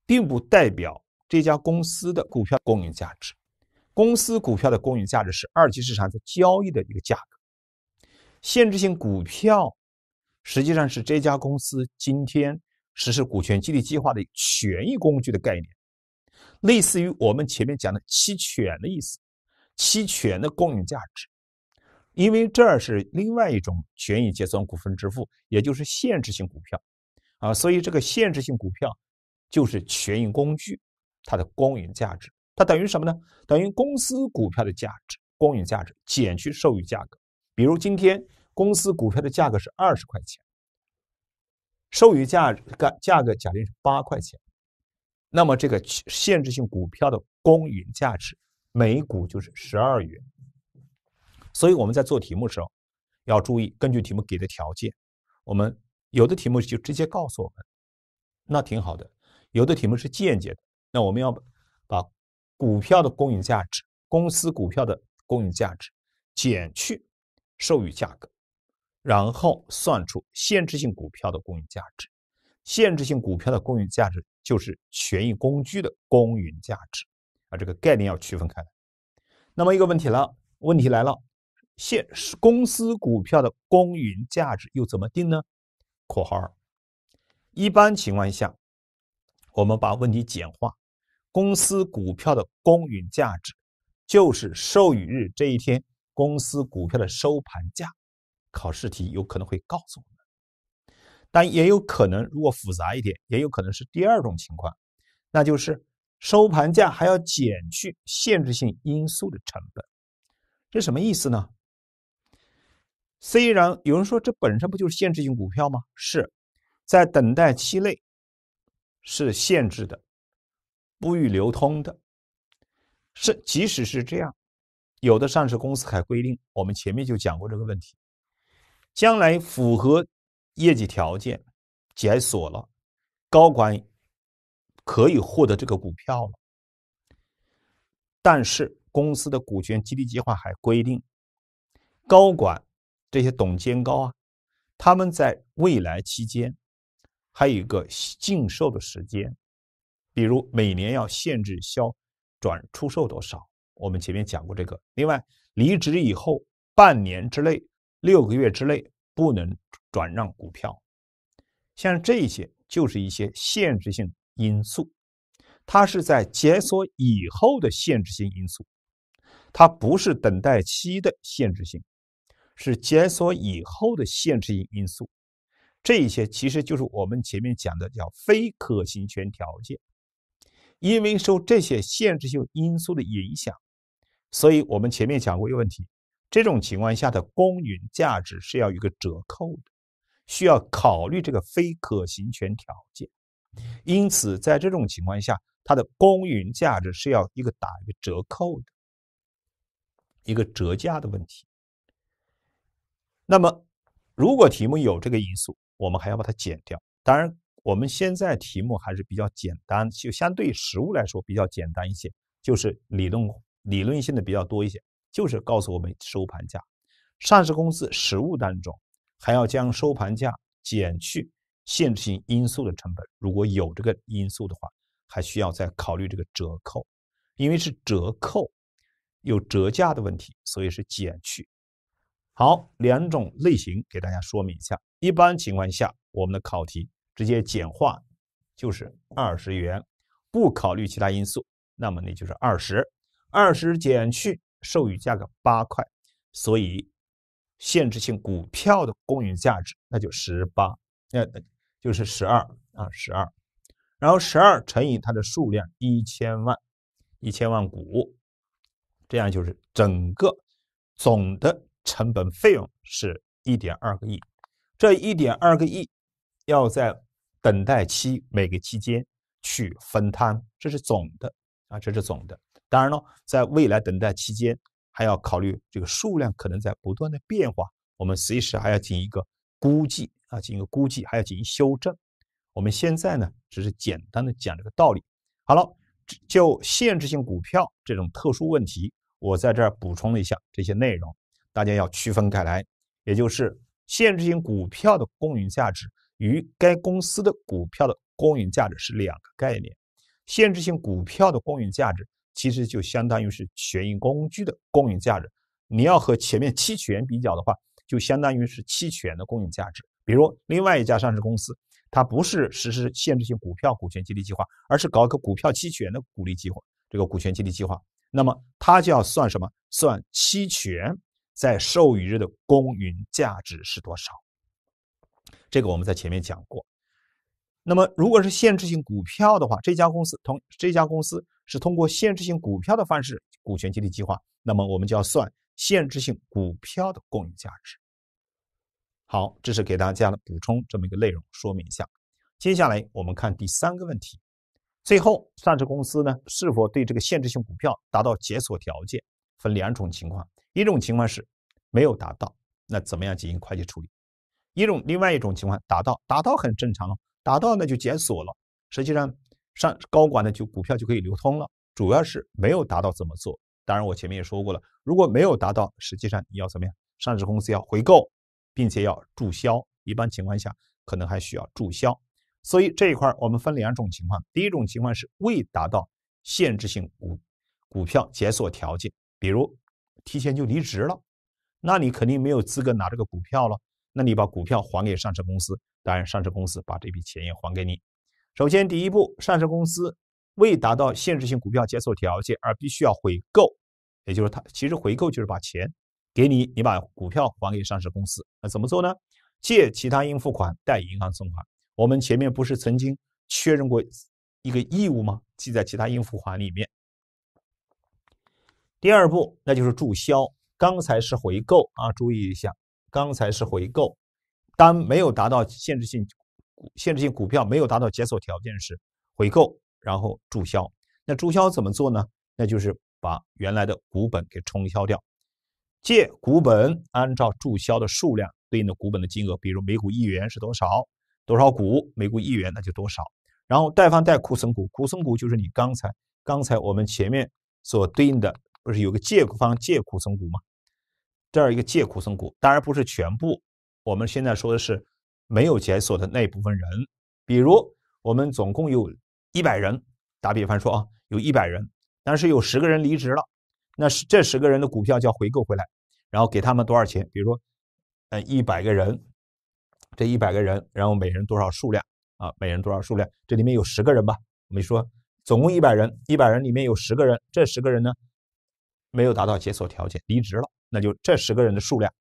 并不代表这家公司的股票公允价值。公司股票的公允价值是二级市场在交易的一个价格。限制性股票实际上是这家公司今天实施股权激励计划的权益工具的概念，类似于我们前面讲的期权的意思。期权的公允价值，因为这是另外一种权益结算股份支付，也就是限制性股票。啊，所以这个限制性股票就是权益工具，它的公允价值它等于什么呢？等于公司股票的价值，公允价值减去授予价格。比如今天公司股票的价格是二十块钱，授予价价价格假定是八块钱，那么这个限制性股票的公允价值每股就是十二元。所以我们在做题目时候要注意，根据题目给的条件，我们。有的题目就直接告诉我们，那挺好的。有的题目是间接的，那我们要把股票的公允价值、公司股票的公允价值减去授予价格，然后算出限制性股票的公允价值。限制性股票的公允价值就是权益工具的公允价值啊，这个概念要区分开来。那么一个问题了，问题来了：限公司股票的公允价值又怎么定呢？括号二，一般情况下，我们把问题简化，公司股票的公允价值就是授予日这一天公司股票的收盘价。考试题有可能会告诉我们，但也有可能如果复杂一点，也有可能是第二种情况，那就是收盘价还要减去限制性因素的成本。这什么意思呢？虽然有人说这本身不就是限制性股票吗？是在等待期内是限制的，不予流通的。是，即使是这样，有的上市公司还规定，我们前面就讲过这个问题。将来符合业绩条件，解锁了，高管可以获得这个股票了。但是公司的股权激励计划还规定，高管。这些董监高啊，他们在未来期间还有一个禁售的时间，比如每年要限制销转出售多少，我们前面讲过这个。另外，离职以后半年之内、六个月之内不能转让股票，像这些就是一些限制性因素。它是在解锁以后的限制性因素，它不是等待期的限制性。是解锁以后的限制性因素，这些其实就是我们前面讲的叫非可行权条件。因为受这些限制性因素的影响，所以我们前面讲过一个问题：这种情况下的公允价值是要有一个折扣的，需要考虑这个非可行权条件。因此，在这种情况下，它的公允价值是要一个打一个折扣的，一个折价的问题。那么，如果题目有这个因素，我们还要把它减掉。当然，我们现在题目还是比较简单，就相对实物来说比较简单一些，就是理论理论性的比较多一些，就是告诉我们收盘价。上市公司实物当中，还要将收盘价减去限制性因素的成本。如果有这个因素的话，还需要再考虑这个折扣，因为是折扣，有折价的问题，所以是减去。好，两种类型给大家说明一下。一般情况下，我们的考题直接简化就是二十元，不考虑其他因素，那么那就是二十，二十减去授予价格八块，所以限制性股票的公允价值那就十八，那就是十二啊，十二，然后十二乘以它的数量一千万，一千万股，这样就是整个总的。成本费用是一点二个亿，这一点二个亿要在等待期每个期间去分摊，这是总的啊，这是总的。当然了，在未来等待期间还要考虑这个数量可能在不断的变化，我们随时还要进行一个估计啊，进行一个估计，还要进行修正。我们现在呢只是简单的讲这个道理。好了，就限制性股票这种特殊问题，我在这儿补充了一下这些内容。大家要区分开来，也就是限制性股票的公允价值与该公司的股票的公允价值是两个概念。限制性股票的公允价值其实就相当于是权益工具的公允价值，你要和前面期权比较的话，就相当于是期权的公允价值。比如另外一家上市公司，它不是实施限制性股票股权激励计划，而是搞个股票期权的鼓励计划，这个股权激励计划，那么它就要算什么？算期权。在授予日的公允价值是多少？这个我们在前面讲过。那么，如果是限制性股票的话，这家公司同这家公司是通过限制性股票的方式股权激励计划，那么我们就要算限制性股票的公允价值。好，这是给大家的补充这么一个内容说明一下。接下来我们看第三个问题，最后上市公司呢是否对这个限制性股票达到解锁条件，分两种情况。一种情况是没有达到，那怎么样进行会计处理？一种另外一种情况达到，达到很正常了，达到那就解锁了，实际上上高管的就股票就可以流通了。主要是没有达到怎么做？当然我前面也说过了，如果没有达到，实际上你要怎么样？上市公司要回购，并且要注销，一般情况下可能还需要注销。所以这一块我们分两种情况：第一种情况是未达到限制性股股票解锁条件，比如。提前就离职了，那你肯定没有资格拿这个股票了。那你把股票还给上市公司，当然上市公司把这笔钱也还给你。首先，第一步，上市公司未达到限制性股票解锁条件而必须要回购，也就是它其实回购就是把钱给你，你把股票还给上市公司。那怎么做呢？借其他应付款，贷银行存款。我们前面不是曾经确认过一个义务吗？记在其他应付款里面。第二步，那就是注销。刚才是回购啊，注意一下，刚才是回购。当没有达到限制性股、限制性股票没有达到解锁条件时，回购，然后注销。那注销怎么做呢？那就是把原来的股本给冲销掉。借股本，按照注销的数量对应的股本的金额，比如每股一元是多少，多少股，每股一元那就多少。然后贷方贷库存股，库存股就是你刚才、刚才我们前面所对应的。不是有个借方借库存股吗？这儿一个借库存股，当然不是全部。我们现在说的是没有解锁的那部分人。比如我们总共有一百人，打比方说啊，有一百人，但是有十个人离职了，那是这十个人的股票叫回购回来，然后给他们多少钱？比如说，呃，一百个人，这一百个人，然后每人多少数量啊？每人多少数量？这里面有十个人吧？我们说总共一百人，一百人里面有十个人，这十个人呢？没有达到解锁条件，离职了，那就这十个人的数量，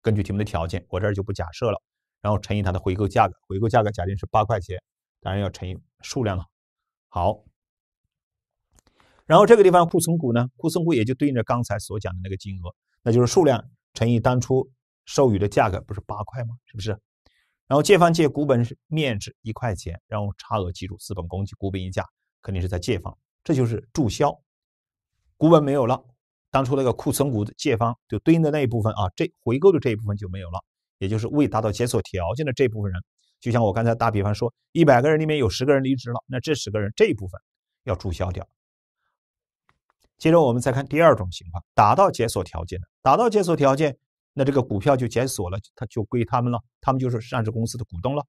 根据题目的条件，我这儿就不假设了，然后乘以它的回购价格，回购价格假定是八块钱，当然要乘以数量了。好，然后这个地方库存股呢，库存股也就对应着刚才所讲的那个金额，那就是数量乘以当初授予的价格，不是八块吗？是不是？然后借方借股本面值一块钱，然后差额计入资本公积股本溢价，肯定是在借方，这就是注销，股本没有了。当初那个库存股的借方就对应的那一部分啊，这回购的这一部分就没有了，也就是未达到解锁条件的这部分人，就像我刚才打比方说，一百个人里面有十个人离职了，那这十个人这一部分要注销掉。接着我们再看第二种情况，达到解锁条件的，达到解锁条件，那这个股票就解锁了，它就归他们了，他们就是上市公司的股东了。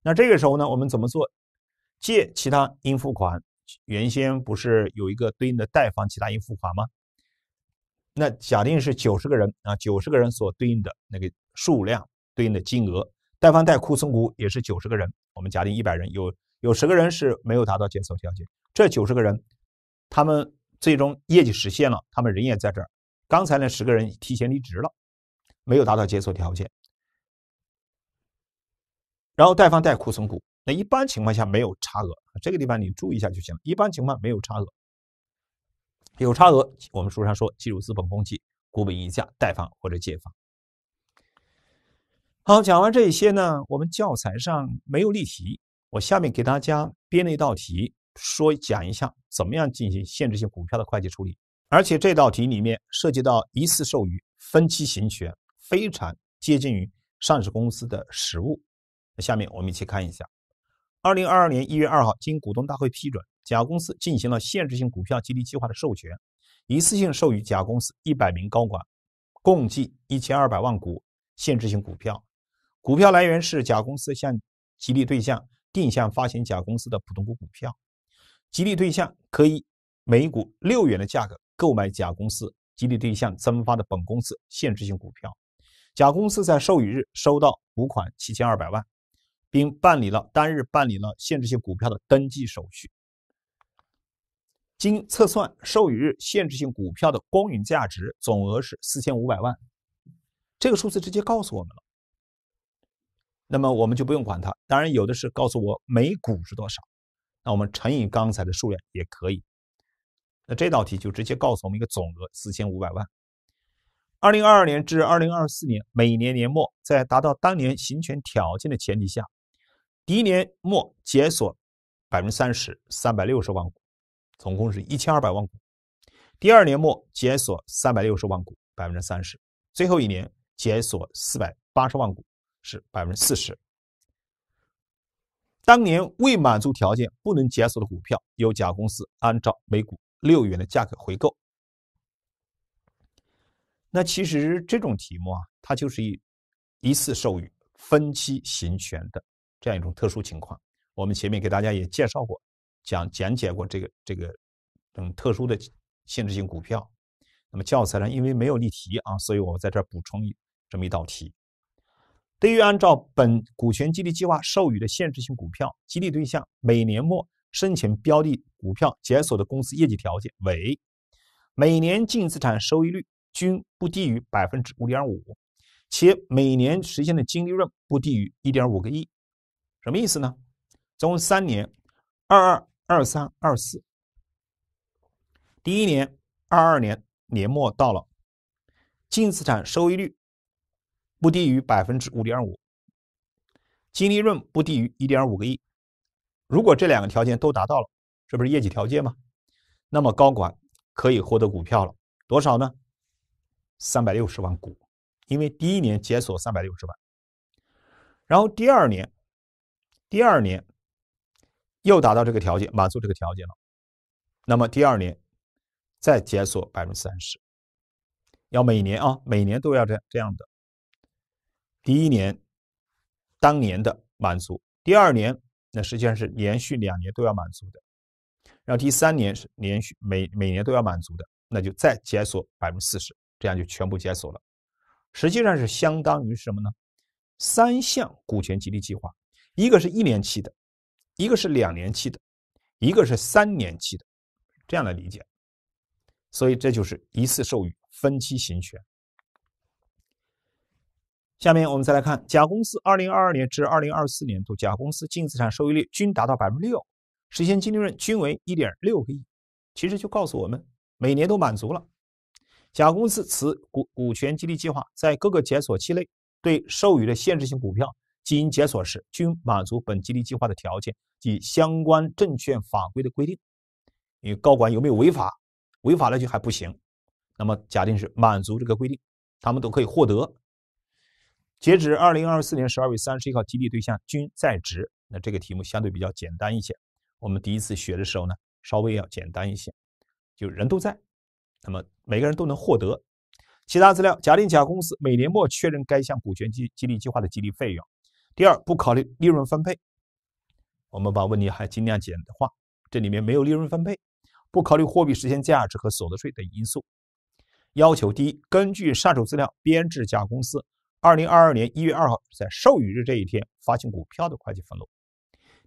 那这个时候呢，我们怎么做？借其他应付款，原先不是有一个对应的贷方其他应付款吗？那假定是九十个人啊，九十个人所对应的那个数量，对应的金额，贷方贷库存股也是九十个人。我们假定一百人，有有十个人是没有达到解锁条件，这九十个人，他们最终业绩实现了，他们人也在这儿。刚才那十个人提前离职了，没有达到解锁条件。然后贷方贷库存股，那一般情况下没有差额，这个地方你注意一下就行，了，一般情况没有差额。有差额，我们书上说计入资本公积、股本溢价、贷方或者借方。好，讲完这些呢，我们教材上没有例题，我下面给大家编了一道题，说讲一下怎么样进行限制性股票的会计处理，而且这道题里面涉及到一次授予、分期行权，非常接近于上市公司的实务。那下面我们一起看一下，二零二二年一月二号，经股东大会批准。甲公司进行了限制性股票激励计划的授权，一次性授予甲公司一百名高管，共计一千二百万股限制性股票。股票来源是甲公司向激励对象定向发行甲公司的普通股股票。激励对象可以每股六元的价格购买甲公司激励对象增发的本公司限制性股票。甲公司在授予日收到股款七千二百万，并办理了单日办理了限制性股票的登记手续。经测算，授予日限制性股票的公允价值总额是四千五百万，这个数字直接告诉我们了。那么我们就不用管它。当然，有的是告诉我每股是多少，那我们乘以刚才的数量也可以。那这道题就直接告诉我们一个总额四千五百万。二零二二年至二零二四年每年年末，在达到当年行权条件的前提下，第一年末解锁百分之三十，三百六十万股。总共是一千二百万股，第二年末解锁三百六十万股，百分之三十；最后一年解锁四百八十万股，是百分之四十。当年未满足条件不能解锁的股票，由甲公司按照每股六元的价格回购。那其实这种题目啊，它就是一一次授予分期行权的这样一种特殊情况。我们前面给大家也介绍过。讲讲解过这个这个嗯特殊的限制性股票，那么教材呢，因为没有例题啊，所以我们在这儿补充一这么一道题：对于按照本股权激励计划授予的限制性股票激励对象，每年末申请标的股票解锁的公司业绩条件为：每年净资产收益率均不低于百分之五点五，且每年实现的净利润不低于一点五个亿。什么意思呢？总共三年，二二。二三二四，第一年二二年年末到了，净资产收益率不低于百分之五点五，净利润不低于一点五个亿。如果这两个条件都达到了，这不是业绩条件吗？那么高管可以获得股票了多少呢？三百六十万股，因为第一年解锁三百六十万，然后第二年，第二年。又达到这个条件，满足这个条件了，那么第二年再解锁百分之三十，要每年啊，每年都要这样这样的。第一年当年的满足，第二年那实际上是连续两年都要满足的，然后第三年是连续每每年都要满足的，那就再解锁百分之四十，这样就全部解锁了。实际上是相当于什么呢？三项股权激励计划，一个是一年期的。一个是两年期的，一个是三年期的，这样来理解。所以这就是一次授予，分期行权。下面我们再来看，甲公司二零二二年至二零二四年度，甲公司净资产收益率均达到百分之六，实现净利润均为一点六个亿。其实就告诉我们，每年都满足了。甲公司此股股权激励计划在各个解锁期内对授予的限制性股票。基因解锁时均满足本激励计划的条件及相关证券法规的规定，你高管有没有违法？违法了就还不行。那么假定是满足这个规定，他们都可以获得。截止二零二四年十二月三十一号，激励对象均在职。那这个题目相对比较简单一些。我们第一次学的时候呢，稍微要简单一些，就人都在，那么每个人都能获得。其他资料：假定甲公司每年末确认该项股权激激励计划的激励费用。第二，不考虑利润分配，我们把问题还尽量简化，这里面没有利润分配，不考虑货币实现价值和所得税等因素。要求：第一，根据上述资料编制甲公司二零二二年一月二号在授予日这一天发行股票的会计分录；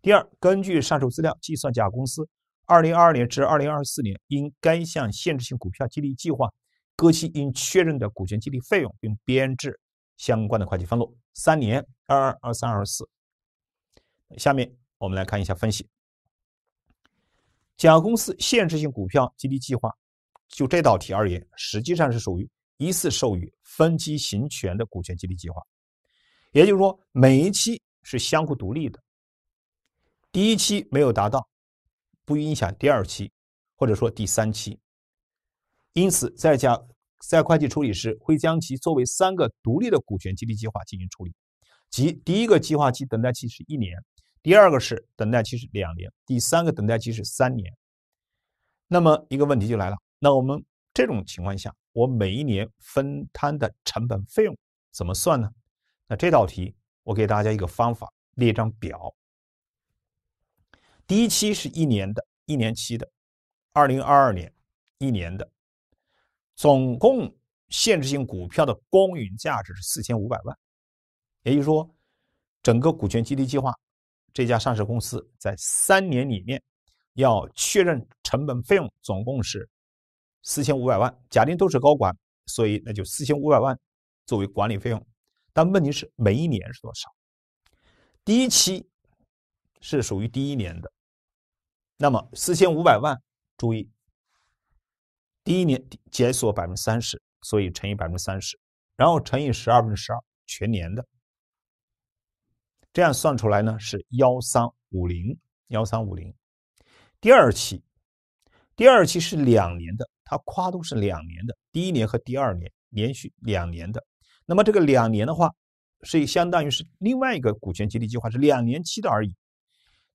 第二，根据上述资料计算甲公司二零二二年至二零二四年因该项限制性股票激励计划各期应确认的股权激励费用，并编制。相关的会计分录，三年二二二三二四。下面我们来看一下分析。甲公司限制性股票激励计划，就这道题而言，实际上是属于一次授予分期行权的股权激励计划，也就是说每一期是相互独立的。第一期没有达到，不影响第二期，或者说第三期。因此，在甲。在会计处理时，会将其作为三个独立的股权激励计划进行处理，即第一个计划期等待期是一年，第二个是等待期是两年，第三个等待期是三年。那么一个问题就来了，那我们这种情况下，我每一年分摊的成本费用怎么算呢？那这道题我给大家一个方法，列一张表，第一期是一年的，一年期的，二零二二年一年的。总共限制性股票的公允价值是四千五百万，也就是说，整个股权激励计划，这家上市公司在三年里面要确认成本费用总共是四千五百万。假定都是高管，所以那就四千五百万作为管理费用。但问题是每一年是多少？第一期是属于第一年的，那么四千五百万，注意。第一年解锁百分之三十，所以乘以百分之三十，然后乘以十二分之十二，全年的，这样算出来呢是幺三五零幺三五零。第二期，第二期是两年的，它跨度是两年的，第一年和第二年连续两年的。那么这个两年的话，是相当于是另外一个股权激励计划，是两年期的而已。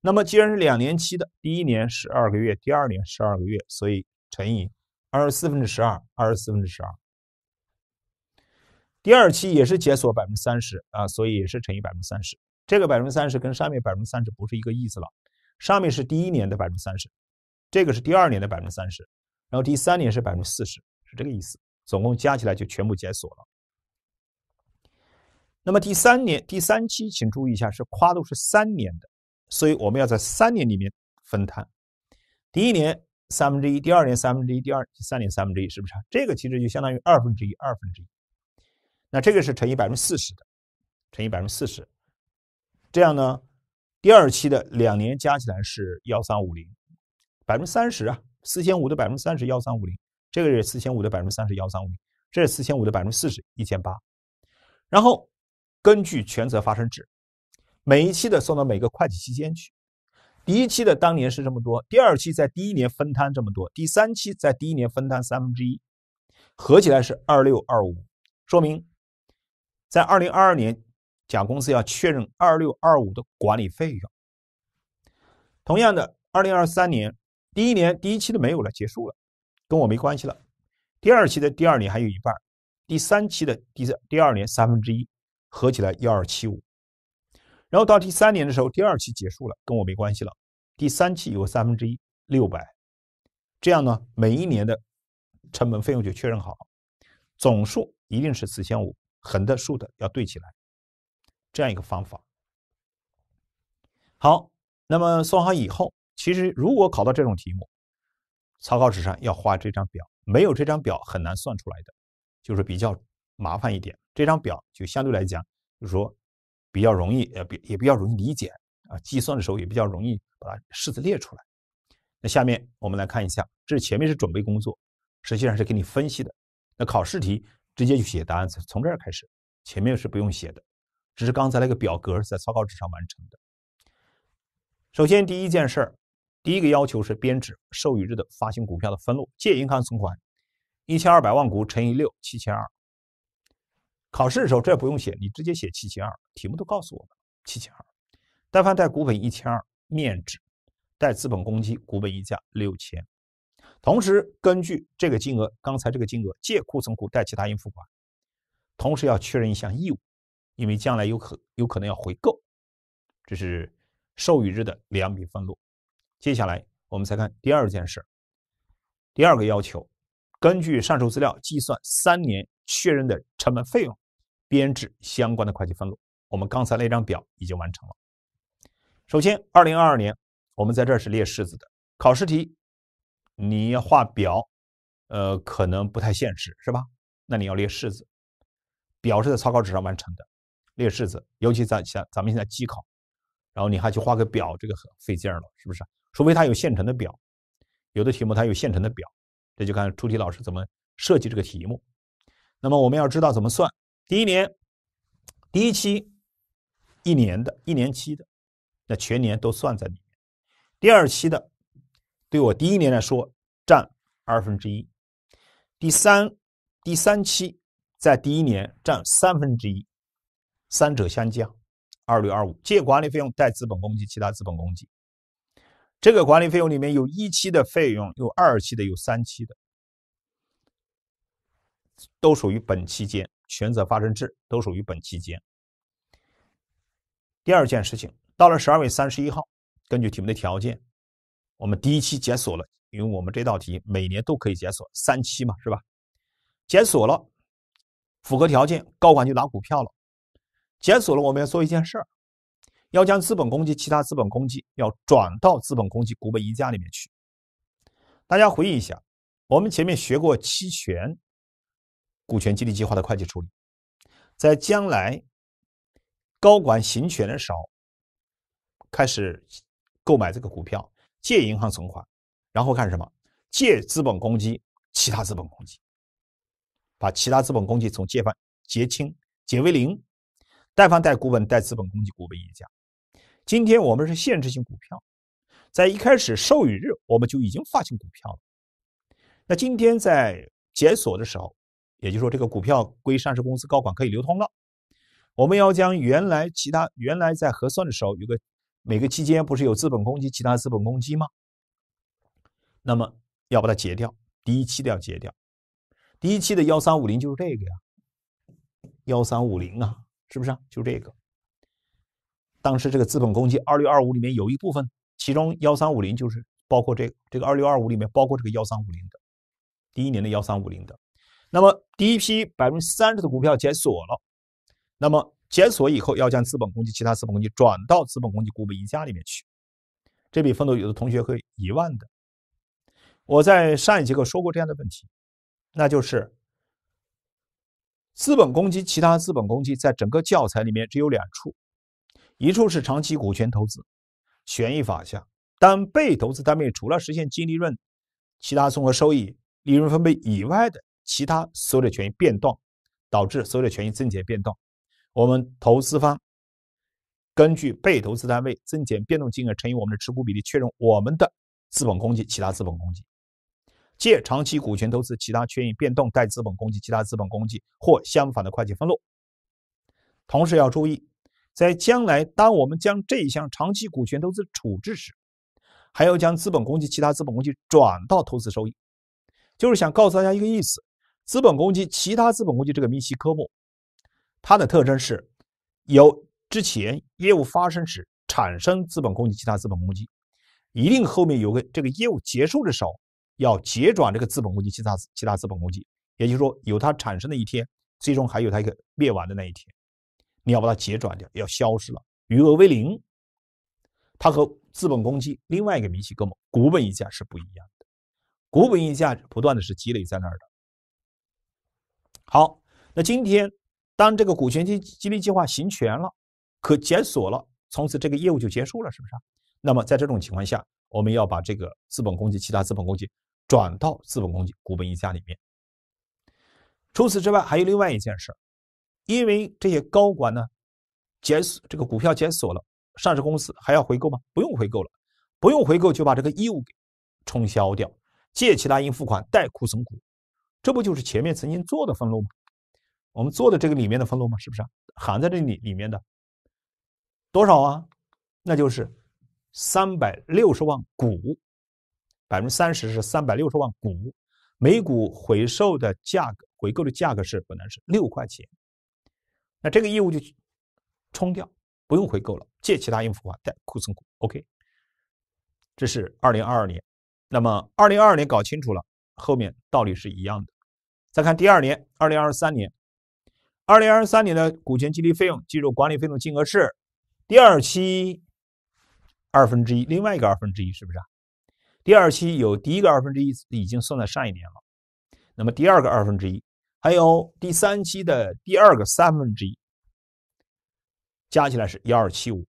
那么既然是两年期的，第一年十二个月，第二年十二个月，所以乘以。二十四分之十二，二十四分之十二。第二期也是解锁百分之三十啊，所以也是乘以百分之三十。这个百分之三十跟上面百分之三十不是一个意思了。上面是第一年的百分之三十，这个是第二年的百分之三十，然后第三年是百分之四十，是这个意思。总共加起来就全部解锁了。那么第三年，第三期，请注意一下，是跨度是三年的，所以我们要在三年里面分摊。第一年。三分之一，第二年三分之一，第二第三年三分之一，是不是啊？这个其实就相当于二分之一，二分之一。那这个是乘以百分之四十的，乘以百分之四十，这样呢，第二期的两年加起来是幺三五零，百分之三十啊，四千五的百分之三十幺三五零，这个是四千五的百分之三十幺三五零，这是四千五的百分之四十一千八，然后根据权责发生制，每一期的送到每个会计期间去。第一期的当年是这么多，第二期在第一年分摊这么多，第三期在第一年分摊三分之一，合起来是二六二五，说明在二零二二年，甲公司要确认二六二五的管理费用。同样的，二零二三年第一年第一期的没有了，结束了，跟我没关系了。第二期的第二年还有一半，第三期的第三第二年三分之一，合起来幺二七五。然后到第三年的时候，第二期结束了，跟我没关系了。第三期有三分之一，六百，这样呢，每一年的成本费用就确认好，总数一定是四千五，横的竖的要对起来，这样一个方法。好，那么算好以后，其实如果考到这种题目，草稿纸上要画这张表，没有这张表很难算出来的，就是比较麻烦一点。这张表就相对来讲，就是说。比较容易，呃，比也比较容易理解啊，计算的时候也比较容易把它式子列出来。那下面我们来看一下，这前面是准备工作，实际上是给你分析的。那考试题直接就写答案，从从这儿开始，前面是不用写的，只是刚才那个表格是在草稿纸上完成的。首先第一件事儿，第一个要求是编制授予日的发行股票的分录，借银行存款一千二百万股乘以六，七千二。考试的时候，这不用写，你直接写七千二。题目都告诉我们七千二。但凡带股本一千二，面值带资本公积股本溢价六千。同时根据这个金额，刚才这个金额借库存股带其他应付款，同时要确认一项义务，因为将来有可有可能要回购。这是授予日的两笔分录。接下来我们再看第二件事，第二个要求，根据上述资料计算三年确认的成本费用。编制相关的会计分录，我们刚才那张表已经完成了。首先，二零二二年，我们在这儿是列式子的。考试题，你要画表，呃，可能不太现实，是吧？那你要列式子，表是在草稿纸上完成的，列式子。尤其在像咱们现在机考，然后你还去画个表，这个很费劲了，是不是？除非它有现成的表，有的题目它有现成的表，这就看出题老师怎么设计这个题目。那么我们要知道怎么算。第一年，第一期一年的一年期的，那全年都算在里。面。第二期的，对我第一年来说占二分之一。第三第三期在第一年占三分之一，三者相加二六二五。借管理费用，贷资本公积、其他资本公积。这个管理费用里面有一期的费用，有二期的，有三期的，都属于本期间。权责发生制都属于本期间。第二件事情，到了十二月三十一号，根据题目的条件，我们第一期解锁了，因为我们这道题每年都可以解锁三期嘛，是吧？解锁了，符合条件，高管就拿股票了。解锁了，我们要做一件事儿，要将资本公积、其他资本公积要转到资本公积股本溢价里面去。大家回忆一下，我们前面学过期权。股权激励计划的会计处理，在将来高管行权的时候，开始购买这个股票，借银行存款，然后看什么？借资本公积，其他资本公积，把其他资本公积从借方结清，结为零，贷方贷股本，贷资本公积股本溢价。今天我们是限制性股票，在一开始授予日我们就已经发行股票了，那今天在解锁的时候。也就是说，这个股票归上市公司高管可以流通了。我们要将原来其他原来在核算的时候有个每个期间不是有资本公积、其他资本公积吗？那么要把它结掉，第一期的要结掉。第一期的幺三五零就是这个呀，幺三五零啊，是不是啊？就这个。当时这个资本公积二六二五里面有一部分，其中幺三五零就是包括这个这个二六二五里面包括这个幺三五零的，第一年的幺三五零的。那么第一批百分之三十的股票解锁了，那么解锁以后要将资本公积、其他资本公积转到资本公积股本溢价里面去。这笔分多有的同学会遗忘的，我在上一节课说过这样的问题，那就是资本公积、其他资本公积在整个教材里面只有两处，一处是长期股权投资，权益法下，当被投资单位除了实现净利润、其他综合收益、利润分配以外的。其他所有的权益变动导致所有的权益增减变动，我们投资方根据被投资单位增减变动金额乘以我们的持股比例确认我们的资本公积其他资本公积借长期股权投资其他权益变动贷资本公积其他资本公积或相反的会计分录。同时要注意，在将来当我们将这一项长期股权投资处置时，还要将资本公积其他资本公积转到投资收益，就是想告诉大家一个意思。资本公积其他资本公积这个明细科目，它的特征是，由之前业务发生时产生资本公积其他资本公积，一定后面有个这个业务结束的时候要结转这个资本公积其他其他资本公积，也就是说有它产生的一天，最终还有它一个灭亡的那一天，你要把它结转掉，要消失了，余额为零。它和资本公积另外一个明细科目股本溢价是不一样的，股本溢价不断的是积累在那儿的。好，那今天当这个股权激激励计划行权了，可解锁了，从此这个业务就结束了，是不是？那么在这种情况下，我们要把这个资本公积、其他资本公积转到资本公积、股本溢价里面。除此之外，还有另外一件事，因为这些高管呢，解锁这个股票解锁了，上市公司还要回购吗？不用回购了，不用回购就把这个义务给冲销掉，借其他应付款，贷库存股。这不就是前面曾经做的分录吗？我们做的这个里面的分录吗？是不是含在这里里面的多少啊？那就是三百六十万股，百分之三十是三百六十万股，每股回售的价格，回购的价格是本来是六块钱，那这个义务就冲掉，不用回购了，借其他应付款贷库存股，OK，这是二零二二年。那么二零二二年搞清楚了。后面道理是一样的。再看第二年，二零二三年，二零二三年的股权激励费用计入管理费用金额是第二期二分之一，另外一个二分之一是不是？第二期有第一个二分之一已经算在上一年了，那么第二个二分之一，还有第三期的第二个三分之一，加起来是幺二七五，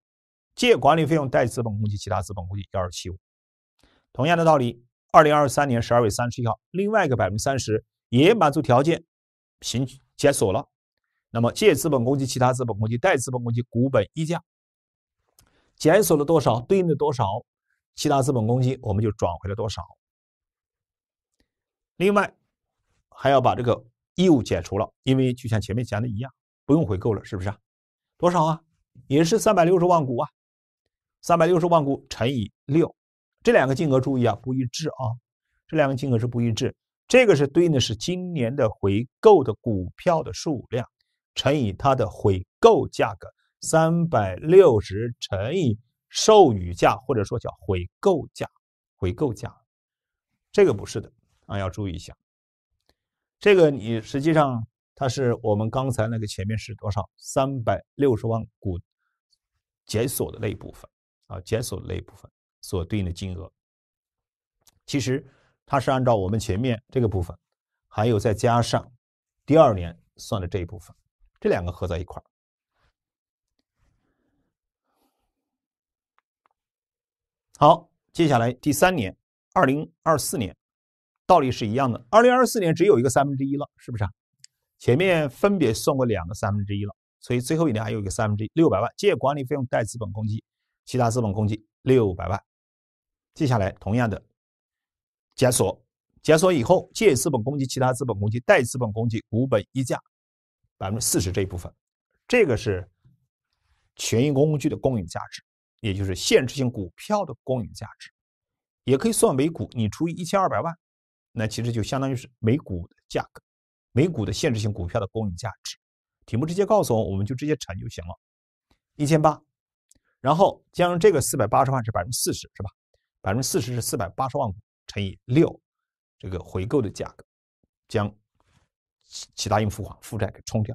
借管理费用，贷资本公积，其他资本公积幺二七五。同样的道理。二零二三年十二月三十一号，另外一个百分之三十也满足条件，行解锁了。那么借资本公积、其他资本公积、贷资本公积、股本溢价，解锁了多少？对应的多少？其他资本公积我们就转回了多少？另外还要把这个义务解除了，因为就像前面讲的一样，不用回购了，是不是啊？多少啊？也是三百六十万股啊，三百六十万股乘以六。这两个金额注意啊，不一致啊，这两个金额是不一致。这个是对应的是今年的回购的股票的数量乘以它的回购价格三百六十乘以授予价或者说叫回购价回购价，这个不是的啊，要注意一下。这个你实际上它是我们刚才那个前面是多少三百六十万股解锁的那一部分啊，解锁的那一部分。所对应的金额，其实它是按照我们前面这个部分，还有再加上第二年算的这一部分，这两个合在一块儿。好，接下来第三年，二零二四年，道理是一样的。二零二四年只有一个三分之一了，是不是啊？前面分别算过两个三分之一了，所以最后一年还有一个三分之一，六百万借管理费用贷资本公积，其他资本公积六百万。接下来，同样的，解锁解锁以后，借资本公积、其他资本公积、贷资本公积、股本溢价，百分之四十这一部分，这个是权益工具的公允价值，也就是限制性股票的公允价值，也可以算每股，你除以一千二百万，那其实就相当于是每股的价格，每股的限制性股票的公允价值。题目直接告诉我，我们就直接乘就行了，一千八，然后将这个四百八十万是百分之四十，是吧？百分之四十是四百八十万股乘以六，这个回购的价格，将其他应付款负债给冲掉，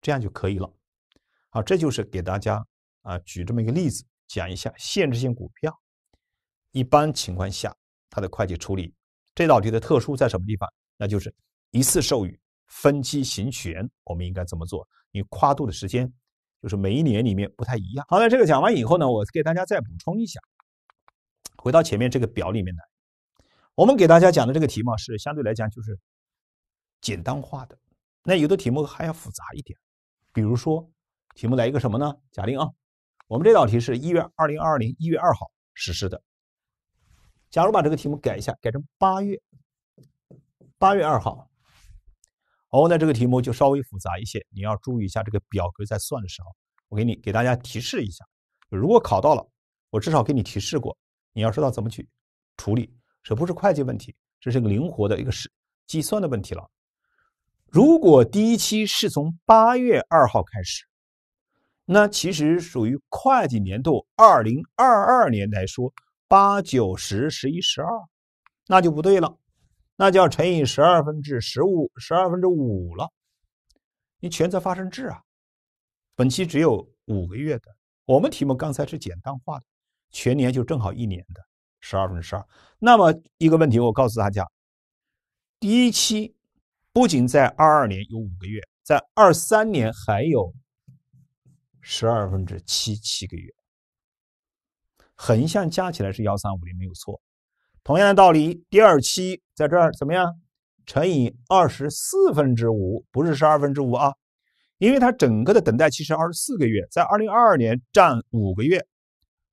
这样就可以了。好，这就是给大家啊举这么一个例子，讲一下限制性股票一般情况下它的会计处理。这道题的特殊在什么地方？那就是一次授予分期行权，我们应该怎么做？因为跨度的时间就是每一年里面不太一样。好，了，这个讲完以后呢，我给大家再补充一下。回到前面这个表里面来，我们给大家讲的这个题目是相对来讲就是简单化的。那有的题目还要复杂一点，比如说题目来一个什么呢？假定啊，我们这道题是一月二零二二年一月二号实施的。假如把这个题目改一下，改成八月八月二号。哦，那这个题目就稍微复杂一些，你要注意一下这个表格在算的时候，我给你给大家提示一下。如果考到了，我至少给你提示过。你要知道怎么去处理，这不是会计问题，这是一个灵活的一个是计算的问题了。如果第一期是从八月二号开始，那其实属于会计年度二零二二年来说，八九十十一十二，那就不对了，那就要乘以十二分之十五，十二分之五了。你权责发生制啊，本期只有五个月的。我们题目刚才是简单化的。全年就正好一年的十二分之十二，那么一个问题我告诉大家，第一期不仅在二二年有五个月，在二三年还有十二分之七七个月，横向加起来是幺三五零没有错。同样的道理，第二期在这儿怎么样？乘以二十四分之五，不是十二分之五啊，因为它整个的等待期是二十四个月，在二零二二年占五个月。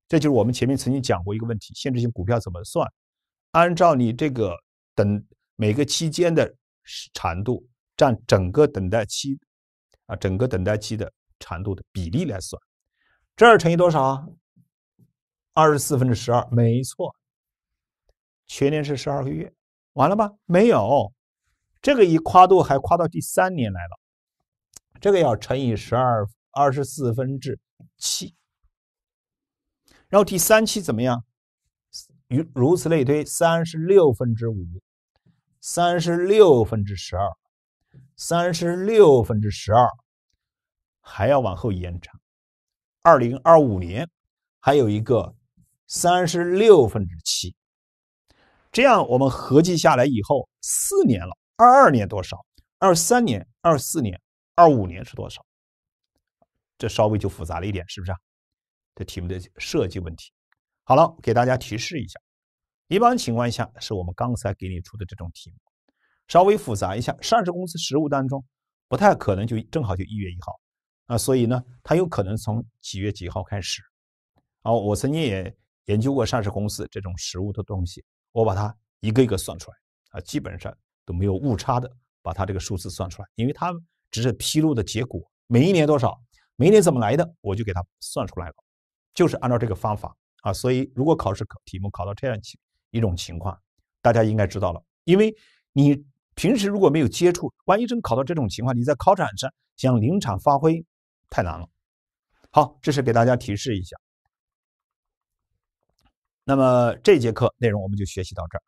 这就是我们前面曾经讲过一个问题，限制性股票怎么算？按照你这个等每个期间的长度占整个等待期啊，整个等待期的长度的比例来算。这儿乘以多少？二十四分之十二，没错。全年是十二个月，完了吧？没有，这个一跨度还跨到第三年来了。这个要乘以十二二十四分之七。然后第三期怎么样？与如此类推，三十六分之五，三十六分之十二，三十六分之十二还要往后延长。二零二五年还有一个三十六分之七。这样我们合计下来以后，四年了。二二年多少？二三年、二四年、二五年是多少？这稍微就复杂了一点，是不是啊？这题目的设计问题，好了，给大家提示一下，一般情况下是我们刚才给你出的这种题目，稍微复杂一下，上市公司实务当中不太可能就正好就一月一号啊，所以呢，它有可能从几月几号开始。哦，我曾经也研究过上市公司这种实物的东西，我把它一个一个算出来啊，基本上都没有误差的，把它这个数字算出来，因为它只是披露的结果，每一年多少，每一年怎么来的，我就给它算出来了。就是按照这个方法啊，所以如果考试考题目考到这样情一种情况，大家应该知道了。因为你平时如果没有接触，万一真考到这种情况，你在考场上想临场发挥，太难了。好，这是给大家提示一下。那么这节课内容我们就学习到这儿。